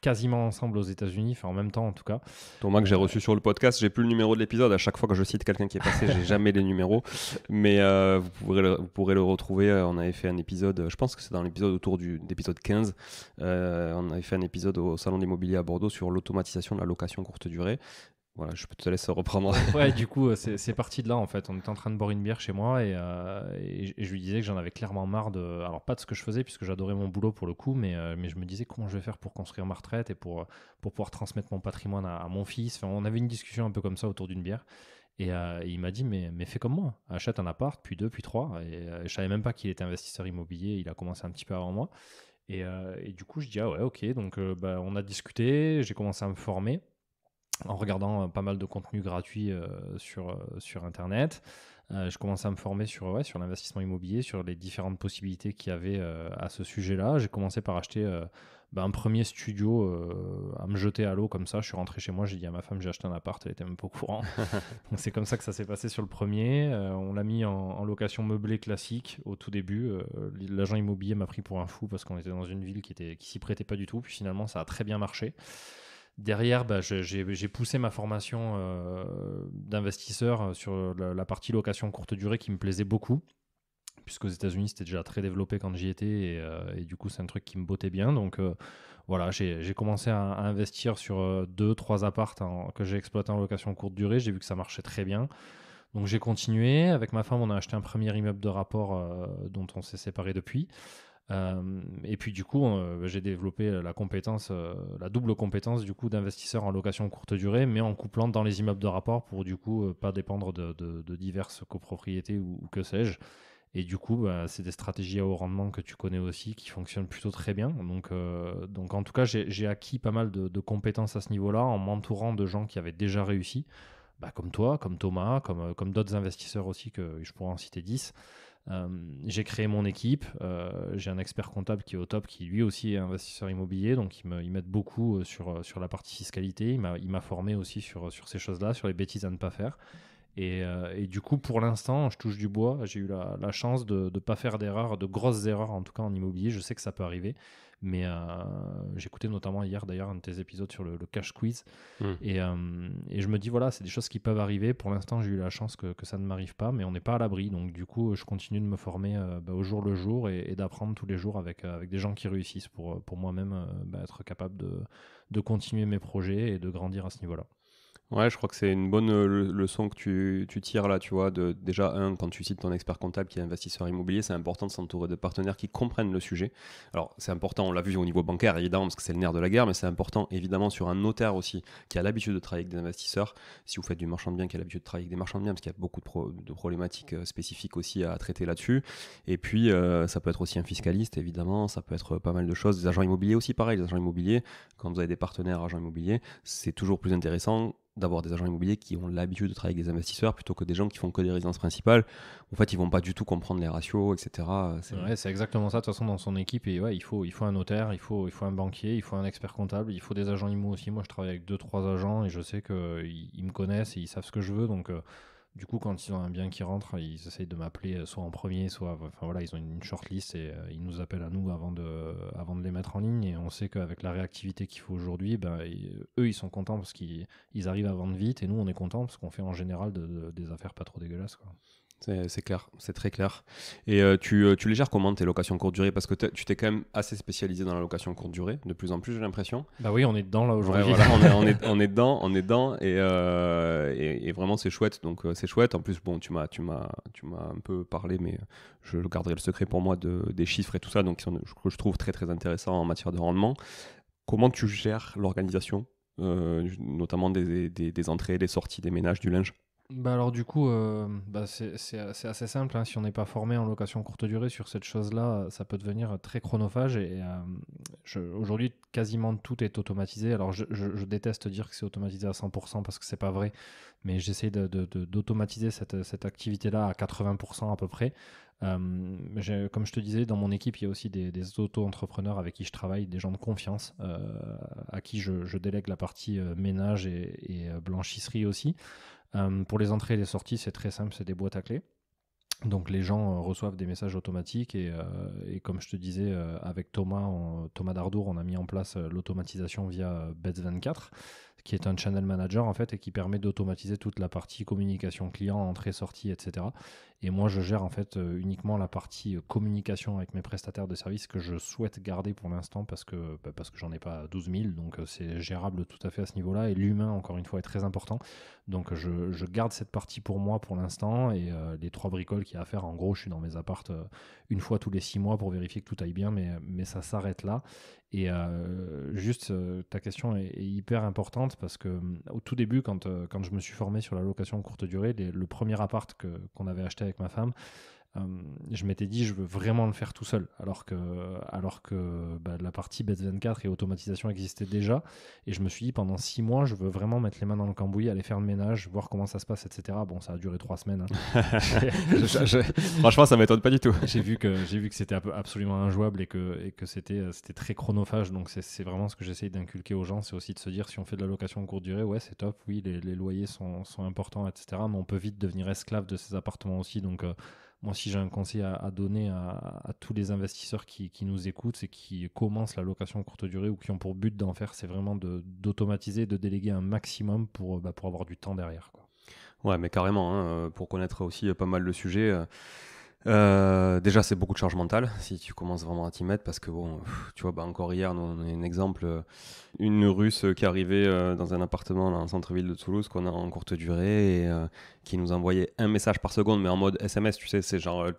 S2: quasiment ensemble aux États-Unis, enfin en même temps en tout cas.
S1: Thomas que j'ai reçu sur le podcast, j'ai plus le numéro de l'épisode. À chaque fois que je cite quelqu'un qui est passé, j'ai <laughs> jamais les numéros, mais euh, vous, pourrez le, retrouver. Euh, on avait fait un épisode, euh, je pense que c'est dans l'épisode autour du d'épisode 15. on avait fait un épisode au salon d'immobilier à Bordeaux sur l'automatisation de la location courte durée voilà, je te laisser reprendre. ouais, <laughs> du
S2: coup, c'est parti de là en fait. On était en train de boire une bière chez moi euh, et, je lui disais que j'en avais clairement marre de. Alors, pas de ce que je faisais puisque j'adorais mon boulot pour le coup, mais, euh, je me disais comment je vais faire pour construire ma retraite et pour, pour pouvoir transmettre mon patrimoine à, mon fils. on avait une discussion un peu comme ça autour d'une bière. Euh, et il m'a dit mais, mais fais comme moi, achète un appart, puis deux, puis trois. Et je savais même pas qu'il était investisseur immobilier, il a commencé un petit peu avant moi. Et, du coup, je dis ah ouais, ok. Donc, bah, on a discuté, j'ai commencé à me former en regardant euh, pas mal de contenu gratuit euh, sur, euh, sur Internet. je commençais à me former sur, ouais, sur l'investissement immobilier, sur les différentes possibilités qu'il y avait à ce sujet-là. J'ai commencé par acheter bah, un premier studio à me jeter à l'eau comme ça. Je suis rentré chez moi, j'ai dit à ma femme, j'ai acheté un appart, elle était même pas au courant. <laughs> Donc c'est comme ça que ça s'est passé sur le premier. on l'a mis en, location meublée classique au tout début. L'agent immobilier m'a pris pour un fou parce qu'on était dans une ville qui, était, qui s'y prêtait pas du tout. Puis finalement, ça a très bien marché. Derrière, bah, j'ai poussé ma formation euh, d'investisseur euh, sur la, partie location courte durée qui me plaisait beaucoup, puisque aux États-Unis, c'était déjà très développé quand j'y étais, euh, et, du coup, c'est un truc qui me bottait bien. Donc voilà, j'ai commencé à, investir sur deux, trois appartes que j'ai exploité en location courte durée. J'ai vu que ça marchait très bien. Donc j'ai continué. Avec ma femme, on a acheté un premier immeuble de rapport dont on s'est séparé depuis. Euh, et puis du coup, euh, j'ai développé la compétence, euh, la double compétence du coup d'investisseur en location courte durée, mais en couplant dans les immeubles de rapport pour du coup pas dépendre de, diverses copropriétés ou, que sais-je. Et du coup, bah, c'est des stratégies à haut rendement que tu connais aussi, qui fonctionnent plutôt très bien. Donc, donc en tout cas, j'ai acquis pas mal de, compétences à ce niveau-là en m'entourant de gens qui avaient déjà réussi, bah, comme toi, comme Thomas, comme, comme d'autres investisseurs aussi, que je pourrais en citer 10. Euh, j'ai créé mon équipe, euh, j'ai un expert comptable qui est au top, qui lui aussi est investisseur immobilier, donc il m'aide beaucoup euh, sur, la partie fiscalité, il m'a formé aussi sur, sur ces choses-là, sur les bêtises à ne pas faire. Euh, et, du coup, pour l'instant, je touche du bois. J'ai eu la, chance de ne pas faire d'erreurs, de grosses erreurs, en tout cas en immobilier. Je sais que ça peut arriver. Mais euh, j'écoutais notamment hier, d'ailleurs, un de tes épisodes sur le, cash quiz. Hmm. Euh, et, je me dis, voilà, c'est des choses qui peuvent arriver. Pour l'instant, j'ai eu la chance que, ça ne m'arrive pas, mais on n'est pas à l'abri. Donc, du coup, je continue de me former bah, au jour le jour et, d'apprendre tous les jours avec, des gens qui réussissent pour, pour moi-même bah, être capable de continuer mes projets et de grandir à ce niveau-là.
S1: Ouais, je crois que c'est une bonne euh, leçon que tu, tu, tires là, tu vois. De, déjà, un, quand tu cites ton expert comptable qui est investisseur immobilier, c'est important de s'entourer de partenaires qui comprennent le sujet. Alors, c'est important, on l'a vu au niveau bancaire, évidemment, parce que c'est le nerf de la guerre, mais c'est important, évidemment, sur un notaire aussi, qui a l'habitude de travailler avec des investisseurs. Si vous faites du marchand de biens, qui a l'habitude de travailler avec des marchands de biens, parce qu'il y a beaucoup de, problématiques euh, spécifiques aussi à traiter là-dessus. Et puis, euh, ça peut être aussi un fiscaliste, évidemment, ça peut être pas mal de choses. Des agents immobiliers aussi, pareil, les agents immobiliers, quand vous avez des partenaires agents immobiliers, c'est toujours plus intéressant d'avoir des agents immobiliers qui ont l'habitude de travailler avec des investisseurs plutôt que des gens qui font que des résidences principales. En fait, ils vont pas du tout comprendre les ratios, etc.
S2: C'est exactement ça. De toute façon, dans son équipe, et ouais, il faut, il faut un notaire, il faut, il faut un banquier, il faut un expert comptable, il faut des agents immobiliers aussi. Moi, je travaille avec deux, trois agents et je sais qu'ils ils me connaissent et ils savent ce que je veux, donc. Euh, du coup, quand ils ont un bien qui rentre, ils essayent de m'appeler euh, soit en premier, soit. Enfin voilà, ils ont une shortlist et euh, ils nous appellent à nous avant de, avant de les mettre en ligne. Et on sait qu'avec la réactivité qu'il faut aujourd'hui, ben, eux ils sont contents parce qu'ils arrivent à vendre vite et nous on est contents parce qu'on fait en général des affaires pas trop dégueulasses.
S1: C'est clair, c'est très clair. Et euh, euh, tu, les gères comment tes locations courte durée Parce que tu t'es quand même assez spécialisé dans la location courte durée, de plus en plus, j'ai l'impression. Bah oui, on est dedans là aujourd'hui. on, est, on, <laughs> dedans, on est dedans, et, euh, vraiment c'est chouette. Donc c'est chouette. En plus, bon, tu m'as, tu m'as, tu m'as un peu parlé, mais je garderai le secret pour moi de, des chiffres et tout ça, donc que je, trouve très très intéressant en matière de rendement. Comment tu gères l'organisation, notamment des entrées, des sorties, des ménages, du linge
S2: bah alors du coup, euh, bah, c'est, assez simple. Hein. Si on n'est pas formé en location courte durée sur cette chose-là, ça peut devenir très chronophage. Et euh, aujourd'hui, quasiment tout est automatisé. Alors je, déteste dire que c'est automatisé à 100% parce que c'est pas vrai, mais j'essaie d'automatiser cette, activité-là à 80% à peu près. Euh, comme je te disais, dans mon équipe, il y a aussi des, auto-entrepreneurs avec qui je travaille, des gens de confiance, à qui je, délègue la partie ménage et blanchisserie aussi. Euh, pour les entrées et les sorties, c'est très simple, c'est des boîtes à clés. Donc les gens euh, reçoivent des messages automatiques et, euh, comme je te disais avec Thomas, Thomas Dardour, on a mis en place l'automatisation via bet 24 qui est un channel manager en fait et qui permet d'automatiser toute la partie communication client, entrée, sortie, etc. Et moi, je gère en fait euh, uniquement la partie euh, communication avec mes prestataires de services que je souhaite garder pour l'instant parce que bah, parce que j'en ai pas 12 000, donc euh, c'est gérable tout à fait à ce niveau-là. Et l'humain, encore une fois, est très important. Donc je, je garde cette partie pour moi pour l'instant et les trois bricoles qu'il y a à faire. En gros, je suis dans mes appartes une fois tous les six mois pour vérifier que tout aille bien, mais mais ça s'arrête là. Et euh, juste, euh, ta question est, hyper importante parce que hum, au tout début, quand, euh, quand je me suis formé sur la location courte durée, le premier appart qu'on avait acheté avec ma femme, euh, je m'étais dit, je veux vraiment le faire tout seul, alors que, alors que bah, la partie bet 24 et automatisation existait déjà. Et je me suis dit, pendant six mois, je veux vraiment mettre les mains dans le cambouis, aller faire le ménage, voir comment ça se passe, etc. Bon, ça a duré trois semaines. Hein. <laughs> <laughs> franchement, ça m'étonne pas du tout. j'ai vu que j'ai vu que c'était absolument injouable et que, et que c'était euh, c'était très chronophage. Donc c'est vraiment ce que j'essaye d'inculquer aux gens, c'est aussi de se dire, si on fait de la location en courte durée, ouais, c'est top. Oui, les, loyers sont, sont, importants, etc. Mais on peut vite devenir esclave de ces appartements aussi. Donc euh, moi, si j'ai un conseil à, donner à, tous les investisseurs qui, nous écoutent et qui commencent la location courte durée ou qui ont pour but d'en faire, c'est vraiment d'automatiser, de, déléguer un maximum pour, euh, bah, pour avoir du
S1: temps derrière. Quoi. Ouais, mais carrément, hein, euh, pour connaître aussi euh, pas mal le sujet. déjà, c'est beaucoup de charge mentale si tu commences vraiment à t'y mettre parce que bon, tu vois, bah, encore hier, on a un exemple une russe qui arrivait euh, dans un appartement là centre-ville de Toulouse qu'on a en courte durée et euh, qui nous envoyait un message par seconde, mais en mode SMS, tu sais, c'est genre, euh,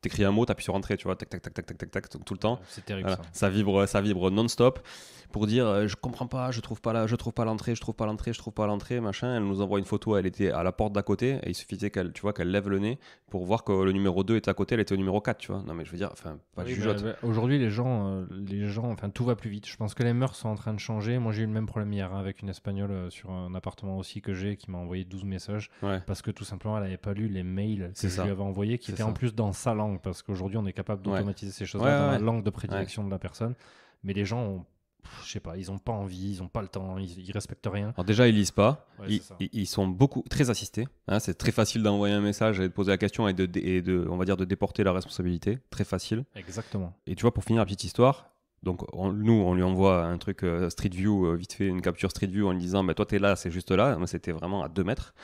S1: t'écris un mot, t'appuies sur entrée, tu vois, tac, tac, tac, tac, tac, tac, tac, tout le temps. C'est terrible. Ça. vibre, ça vibre non-stop pour dire, je comprends pas, je trouve pas là, je trouve pas l'entrée, je trouve pas l'entrée, je trouve pas l'entrée, machin. Elle nous envoie une photo, elle était à la porte d'à côté et il suffisait qu'elle, tu vois, qu'elle lève le nez pour voir que le numéro 2 était à côté, elle était au numéro 4, tu vois. Non, mais je veux dire, enfin, pas oui,
S2: Aujourd'hui, les gens, les gens, enfin, tout va plus vite. Je pense que les mœurs sont en train de changer moi, j'ai eu le même problème hier hein, avec une espagnole euh, sur un appartement aussi que j'ai qui m'a envoyé 12 messages parce que tout simplement, elle n'avait pas lu les mails qu'elle ça. lui avais envoyés qui étaient en plus dans sa langue parce qu'aujourd'hui, on est capable d'automatiser ces choses dans la langue de prédilection de la personne. Mais les gens ont je sais pas, ils ont pas envie, ils ont pas le temps, ils, respectent rien. Alors déjà, ils lisent pas, ils,
S1: sont beaucoup très assistés. Hein. c'est très facile d'envoyer un message et de poser la question et de, et de, on va dire, de déporter la responsabilité, très facile. Exactement. Et tu vois, pour finir la petite histoire, donc nous, on lui envoie un truc euh, Street View, euh, vite fait, une capture Street View en lui disant, Mais bah, toi, t'es là, c'est juste là. C'était vraiment à 2 mètres.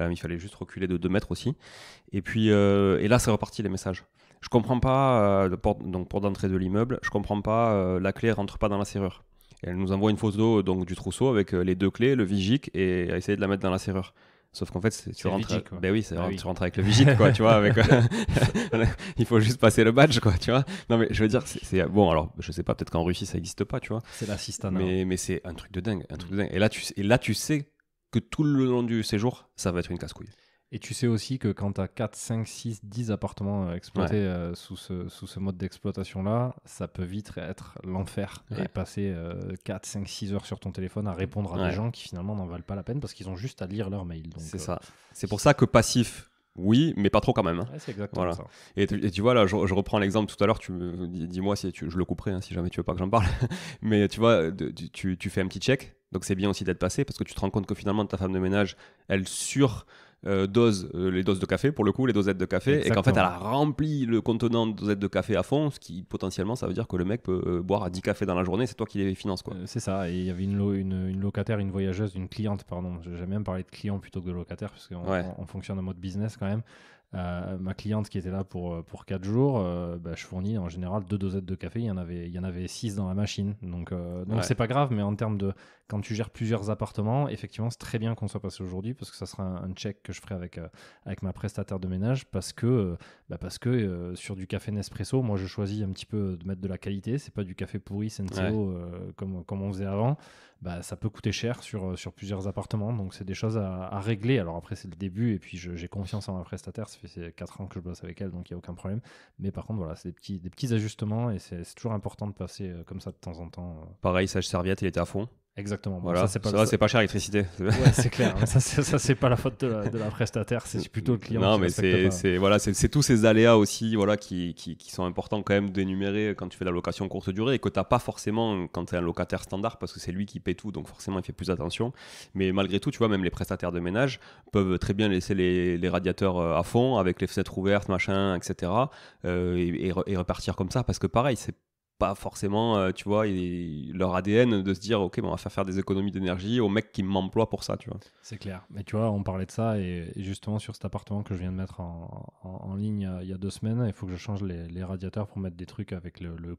S1: Euh, il fallait juste reculer de 2 mètres aussi. Et puis, et là, c'est reparti les messages. Je comprends pas, le port donc pour d'entrée de l'immeuble, je comprends pas, la clé rentre pas dans la serrure. elle nous envoie une photo donc du trousseau avec les deux clés, le vigic et a essayé de la mettre dans la serrure. Sauf qu'en fait, tu rentres. ben oui, tu rentres avec le vigile, quoi, tu vois. Avec, <laughs> <laughs> il faut juste passer le badge, quoi, tu vois. Non, mais je veux dire, c'est bon. Alors, je sais pas, peut-être qu'en Russie ça existe pas, tu vois. C'est l'assistant. Hein, mais, mais c'est un truc de dingue, un truc de dingue. Et là, tu, et là, tu sais que tout le long du séjour, ça va être une casse-couille.
S2: Et tu sais aussi que quand tu as 4, 5, 6, 10 appartements euh, exploités euh, sous, ce, sous ce mode d'exploitation-là, ça peut vite être l'enfer. Et passer 4, 5, 6 heures sur ton téléphone à répondre à des gens qui finalement n'en valent pas la peine parce qu'ils ont juste à lire
S1: leur mail. C'est euh, ça. C'est pour ça que passif, oui, mais pas trop quand même. Hein. c'est exactement ça. Et, tu, vois, là, je, reprends l'exemple tout à l'heure, tu dis-moi si je le couperai hein, si jamais tu veux pas que j'en parle. <laughs> mais tu vois, tu, tu, fais un petit check. Donc c'est bien aussi d'être passé parce que tu te rends compte que finalement ta femme de ménage, elle sur euh, doses, euh, les doses de café pour le coup, les dosettes de café, et qu'en fait elle a rempli le contenant de dosettes de café à fond, ce qui potentiellement ça veut dire que le mec peut euh, boire à 10 cafés dans la journée, c'est toi qui les finances quoi.
S2: c'est ça, et il y avait une, une, locataire, une voyageuse, une cliente, pardon, j'aime même parler de client plutôt que de locataire, parce qu'on on, fonctionne en mode business quand même. ma cliente qui était là pour, pour 4 jours, bah, je fournis en général deux dosettes de café. Il y en avait, il 6 dans la machine. Donc, donc c'est pas grave, mais en termes de quand tu gères plusieurs appartements, effectivement, c'est très bien qu'on soit passé aujourd'hui parce que ça sera un, check que je ferai avec, euh, avec ma prestataire de ménage parce que, euh, bah, parce que euh, sur du café Nespresso, moi, je choisis un petit peu de mettre de la qualité. C'est pas du café pourri Senseo comme, comme on faisait avant. Bah, ça peut coûter cher sur, sur plusieurs appartements. Donc, c'est des choses à, régler. Alors, après, c'est le début. Et puis, j'ai confiance en ma prestataire. Ça fait 4 ans que je bosse avec elle, donc il n'y a aucun problème. Mais par contre, voilà, c'est des petits, des petits ajustements. Et c'est toujours important de passer comme ça de temps en temps.
S1: Pareil, sage serviette, il était à fond. Exactement. voilà, c'est pas, cher l'électricité. Ouais, c'est <laughs> clair. ça, c'est
S2: pas la faute de la, prestataire, c'est plutôt le client. Non, mais c'est
S1: voilà, c'est tous ces aléas aussi voilà qui, qui, qui sont importants quand même d'énumérer quand tu fais de la location courte durée et que t'as pas forcément quand tu es un locataire standard parce que c'est lui qui paie tout, donc forcément il fait plus attention. Mais malgré tout, tu vois, même les prestataires de ménage peuvent très bien laisser les, radiateurs euh, à fond avec les fenêtres ouvertes, machin, etc. Euh, et repartir comme ça parce que pareil, c'est forcément, euh, tu vois, leur ADN de se dire, ok, bon, on va faire faire des économies d'énergie au mec qui m'emploie pour ça, tu vois.
S2: C'est clair. Mais tu vois, on parlait de ça et, justement sur cet appartement que je viens de mettre en, ligne euh, il y a deux semaines, il faut que je change les, radiateurs pour mettre des trucs avec le, le,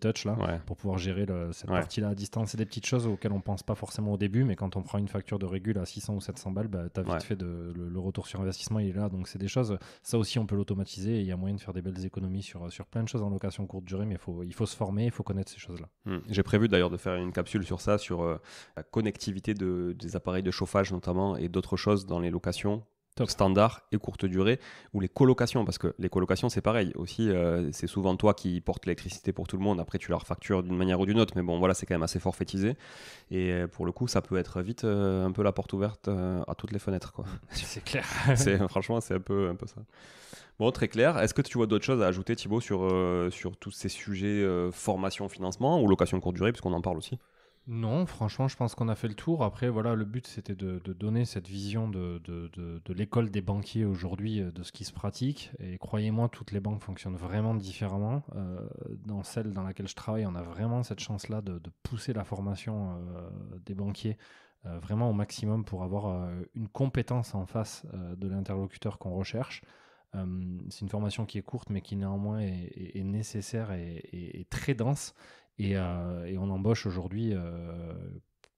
S2: Touch là, pour pouvoir gérer le, cette partie-là à distance. C'est des petites choses auxquelles on pense pas forcément au début, mais quand on prend une facture de régule à 600 ou 700 balles, bah, tu as vite fait de, le, retour sur investissement, il est là. Donc c'est des choses, ça aussi on peut l'automatiser et il y a moyen de faire des belles économies sur, sur plein de choses en location courte durée, mais faut, il faut se former il faut connaître ces choses-là.
S1: Hmm. J'ai prévu d'ailleurs de faire une capsule sur ça, sur euh, la connectivité des appareils de chauffage notamment et d'autres choses dans les locations standard et courte durée, ou les colocations, parce que les colocations, c'est pareil. Aussi, euh, c'est souvent toi qui portes l'électricité pour tout le monde, après tu la refactures d'une manière ou d'une autre, mais bon, voilà, c'est quand même assez forfaitisé. Et euh, pour le coup, ça peut être vite euh, un peu la porte ouverte à toutes les fenêtres, quoi. <laughs> C'est clair. <laughs> c'est, franchement, c'est un peu, un peu ça. Bon, très clair. Est-ce que tu vois d'autres choses à ajouter, Thibaut, sur, sur tous ces sujets formation, financement ou location courte durée, puisqu'on en parle aussi
S2: non, franchement, je pense qu'on a fait le tour. Après, voilà, le but, c'était de, donner cette vision de, l'école des banquiers aujourd'hui, euh, de ce qui se pratique. Et croyez-moi, toutes les banques fonctionnent vraiment différemment. Euh, dans celle dans laquelle je travaille, on a vraiment cette chance-là de, pousser la formation euh, des banquiers vraiment au maximum pour avoir une compétence en face de l'interlocuteur qu'on recherche. c'est une formation qui est courte, mais qui néanmoins est, nécessaire et, très dense. Euh, et, on embauche aujourd'hui euh,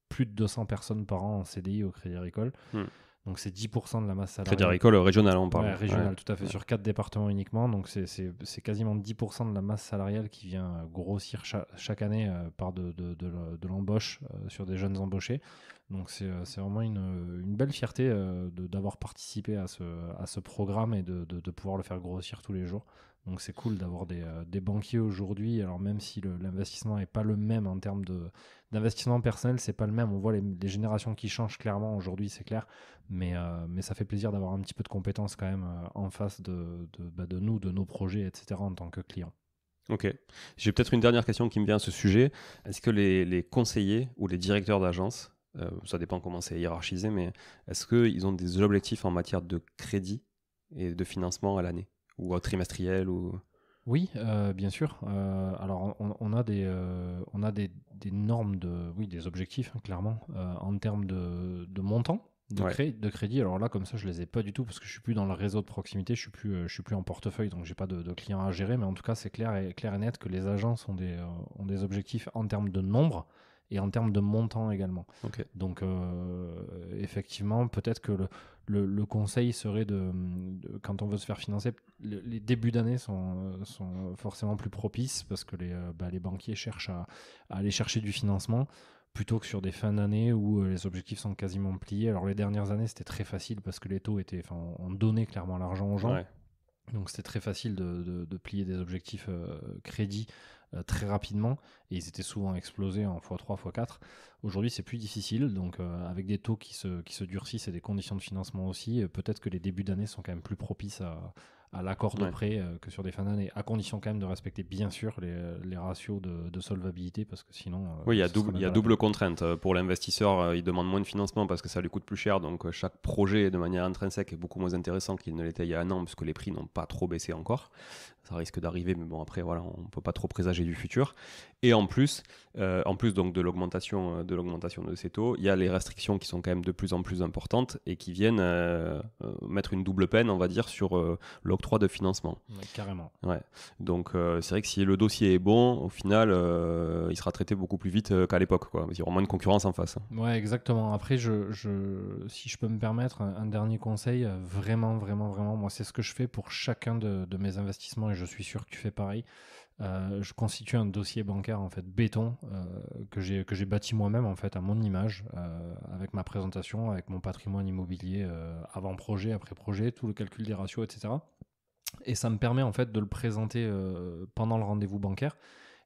S2: plus de 200 personnes par an en CDI au Crédit Agricole. Hmm. Donc c'est 10% de la masse salariale. Crédit Agricole euh, régional, on parle. Ouais, régional, tout à fait, sur 4 départements uniquement. Donc c'est quasiment 10% de la masse salariale qui vient grossir chaque année par de, de, de, l'embauche sur des jeunes embauchés. Donc c'est vraiment une, une, belle fierté d'avoir participé à ce, à ce programme et de, pouvoir le faire grossir tous les jours. Donc c'est cool d'avoir euh, des, banquiers aujourd'hui. Alors même si l'investissement n'est pas le même en termes d'investissement personnel, c'est pas le même. On voit les, générations qui changent clairement aujourd'hui, c'est clair. Euh, mais, ça fait plaisir d'avoir un petit peu de compétences quand même euh, en face bah, de, nous, de nos projets, etc. en tant que client.
S1: Ok. J'ai peut-être une dernière question qui me vient à ce sujet. Est-ce que les, conseillers ou les directeurs d'agence ça dépend comment c'est hiérarchisé, mais est-ce qu'ils ont des objectifs en matière de crédit et de financement à l'année ou euh, trimestriel ou...
S2: Oui, euh, bien sûr. Euh, alors, on, a des, on a des, normes de, oui, des objectifs hein, clairement en termes de, de montant de, de, crédit. Alors là, comme ça, je les ai pas du tout parce que je suis plus dans le réseau de proximité, je suis plus, je suis plus en portefeuille, donc j'ai pas de, clients à gérer. Mais en tout cas, c'est clair et clair net que les agences des, ont des objectifs en termes de nombre et en termes de montant également. Donc, euh, effectivement, peut-être que le, conseil serait de, quand on veut se faire financer, les débuts d'année sont, euh, sont, forcément plus propices parce que les, euh, bah, les banquiers cherchent à, aller chercher du financement plutôt que sur des fins d'année où les objectifs sont quasiment pliés. Alors les dernières années, c'était très facile parce que les taux étaient, enfin, on donnait clairement l'argent aux gens. Donc c'était très facile de, plier des objectifs crédits euh, très rapidement et ils étaient souvent explosés en x3, x4. Aujourd'hui, c'est plus difficile, donc euh, avec des taux qui se, qui se durcissent et des conditions de financement aussi, euh, peut-être que les débuts d'année sont quand même plus propices à, à l'accord de prêt euh, que sur des fins d'année, à condition quand même de respecter bien sûr les, les ratios de, solvabilité, parce que sinon... Euh, oui, il y a double, y a double
S1: contrainte. Euh, pour l'investisseur, il demande moins de financement parce que ça lui coûte plus cher, donc chaque projet de manière intrinsèque est beaucoup moins intéressant qu'il ne l'était il y a un an, puisque les prix n'ont pas trop baissé encore. Ça risque d'arriver, mais bon, après, voilà, on ne peut pas trop présager du futur. Et en plus, en plus donc de l'augmentation de, l'augmentation de ces taux, il y a les restrictions qui sont quand même de plus en plus importantes et qui viennent mettre une double peine, on va dire, sur l'augmentation trois de financement. carrément. Ouais. Donc euh, c'est vrai que si le dossier est bon, au final, euh, il sera traité beaucoup plus vite euh, qu'à l'époque. Quoi. Il y aura moins de concurrence en face.
S2: Hein. Ouais, exactement. Après, je, je si je peux me permettre, un, dernier conseil, vraiment, vraiment, vraiment, moi c'est ce que je fais pour chacun de, mes investissements et je suis sûr que tu fais pareil. je constitue un dossier bancaire en fait béton que j'ai que j'ai bâti moi-même en fait à mon image avec ma présentation, avec mon patrimoine immobilier avant projet, après projet, tout le calcul des ratios, etc. Et ça me permet en fait de le présenter euh, pendant le rendez-vous bancaire.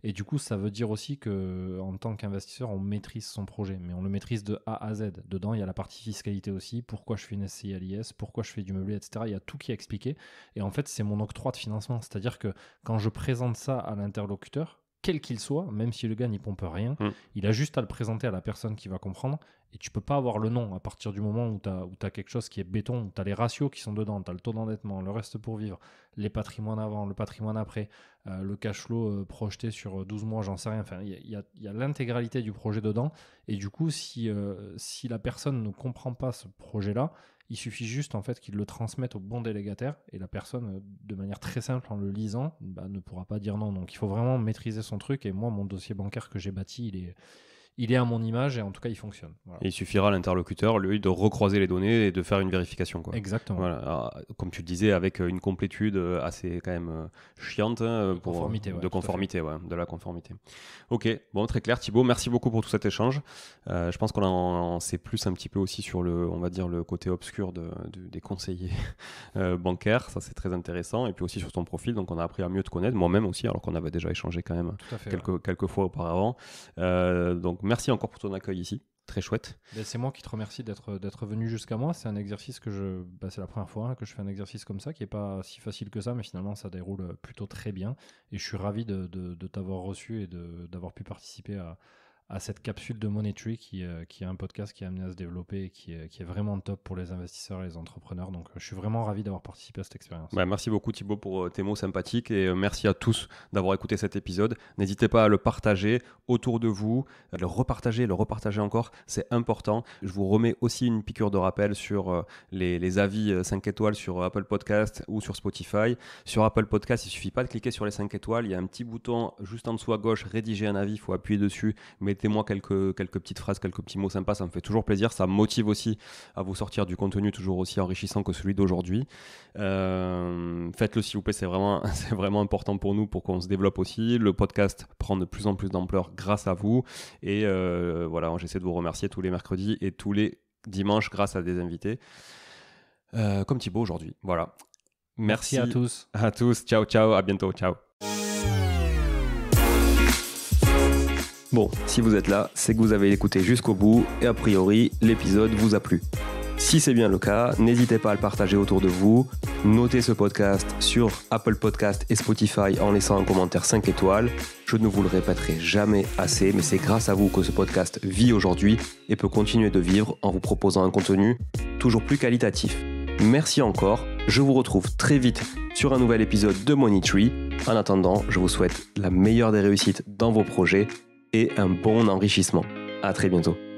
S2: Et du coup, ça veut dire aussi que en tant qu'investisseur, on maîtrise son projet, mais on le maîtrise de A à Z. Dedans, il y a la partie fiscalité aussi, pourquoi je fais une SCI à l'IS, pourquoi je fais du meublé, etc. Il y a tout qui est expliqué. Et en fait, c'est mon octroi de financement. C'est-à-dire que quand je présente ça à l'interlocuteur, quel qu'il soit, même si le gars n'y pompe rien, mm. il a juste à le présenter à la personne qui va comprendre. Et tu peux pas avoir le nom à partir du moment où tu as, as, quelque chose qui est béton, où tu as les ratios qui sont dedans, tu as le taux d'endettement, le reste pour vivre, les patrimoines avant, le patrimoine après, euh, le cash flow euh, projeté sur 12 euh, mois, j'en sais rien. Enfin, il y a, l'intégralité du projet dedans. Et du coup, si, si la personne ne comprend pas ce projet-là, il suffit juste en fait qu'il le transmette au bon délégataire et la personne, euh, de manière très simple, en le lisant, bah, ne pourra pas dire non. Donc il faut vraiment maîtriser son truc. Et moi, mon dossier bancaire que j'ai bâti, il est, il est à mon image et en tout cas il fonctionne.
S1: il suffira à l'interlocuteur, lui, de recroiser les données et de faire une vérification. Quoi. Exactement. Voilà. comme tu le disais, avec euh, une complétude euh, assez quand même euh, chiante hein, de pour, conformité, de, conformité ouais, de la conformité. Ok, bon, très clair Thibaut, merci beaucoup pour tout cet échange. je pense qu'on en, sait plus un petit peu aussi sur le, on va dire, le côté obscur de, des conseillers <laughs> bancaires, ça c'est très intéressant, et puis aussi sur ton profil, donc on a appris à mieux te connaître, moi-même aussi, alors qu'on avait déjà échangé quand même quelques, quelques fois auparavant. donc merci encore pour ton accueil ici. Très chouette.
S2: Ben, c'est moi qui te remercie d'être venu jusqu'à moi. C'est un exercice que je. Ben, c'est la première fois que je fais un exercice comme ça, qui n'est pas si facile que ça, mais finalement ça déroule plutôt très bien. Et je suis ravi de, de t'avoir reçu et d'avoir pu participer à, à cette capsule de Money qui, euh, qui est un podcast qui a amené à se développer et euh, qui est, vraiment top pour les investisseurs et les entrepreneurs. Donc euh, je suis vraiment ravi d'avoir participé à cette expérience.
S1: Bah, merci beaucoup Thibaut pour tes mots sympathiques et merci à tous d'avoir écouté cet épisode. N'hésitez pas à le partager autour de vous, à le repartager, le repartager encore, c'est important. Je vous remets aussi une piqûre de rappel sur les, avis 5 étoiles sur Apple Podcast ou sur Spotify. Sur Apple Podcast, il suffit pas de cliquer sur les 5 étoiles, il y a un petit bouton juste en dessous à gauche, rédiger un avis, il faut appuyer dessus, mettez moi quelques, quelques petites phrases, quelques petits mots sympas, ça me fait toujours plaisir, ça me motive aussi à vous sortir du contenu toujours aussi enrichissant que celui d'aujourd'hui. Euh, faites-le s'il vous plaît, c'est vraiment, <laughs> c'est vraiment important pour nous, pour qu'on se développe aussi. Le podcast prend de plus en plus d'ampleur grâce à vous. Et euh, voilà, j'essaie de vous remercier tous les mercredis et tous les dimanches grâce à des invités. Euh, comme Thibaut aujourd'hui. Voilà. Merci, Merci à tous. À tous. Ciao, ciao. À bientôt. Ciao. Bon, si vous êtes là, c'est que vous avez écouté jusqu'au bout et a priori, l'épisode vous a plu. Si c'est bien le cas, n'hésitez pas à le partager autour de vous. Notez ce podcast sur Apple Podcast et Spotify en laissant un commentaire 5 étoiles. Je ne vous le répéterai jamais assez, mais c'est grâce à vous que ce podcast vit aujourd'hui et peut continuer de vivre en vous proposant un contenu toujours plus qualitatif. Merci encore, je vous retrouve très vite sur un nouvel épisode de Money Tree. En attendant, je vous souhaite la meilleure des réussites dans vos projets et un bon enrichissement. À très bientôt.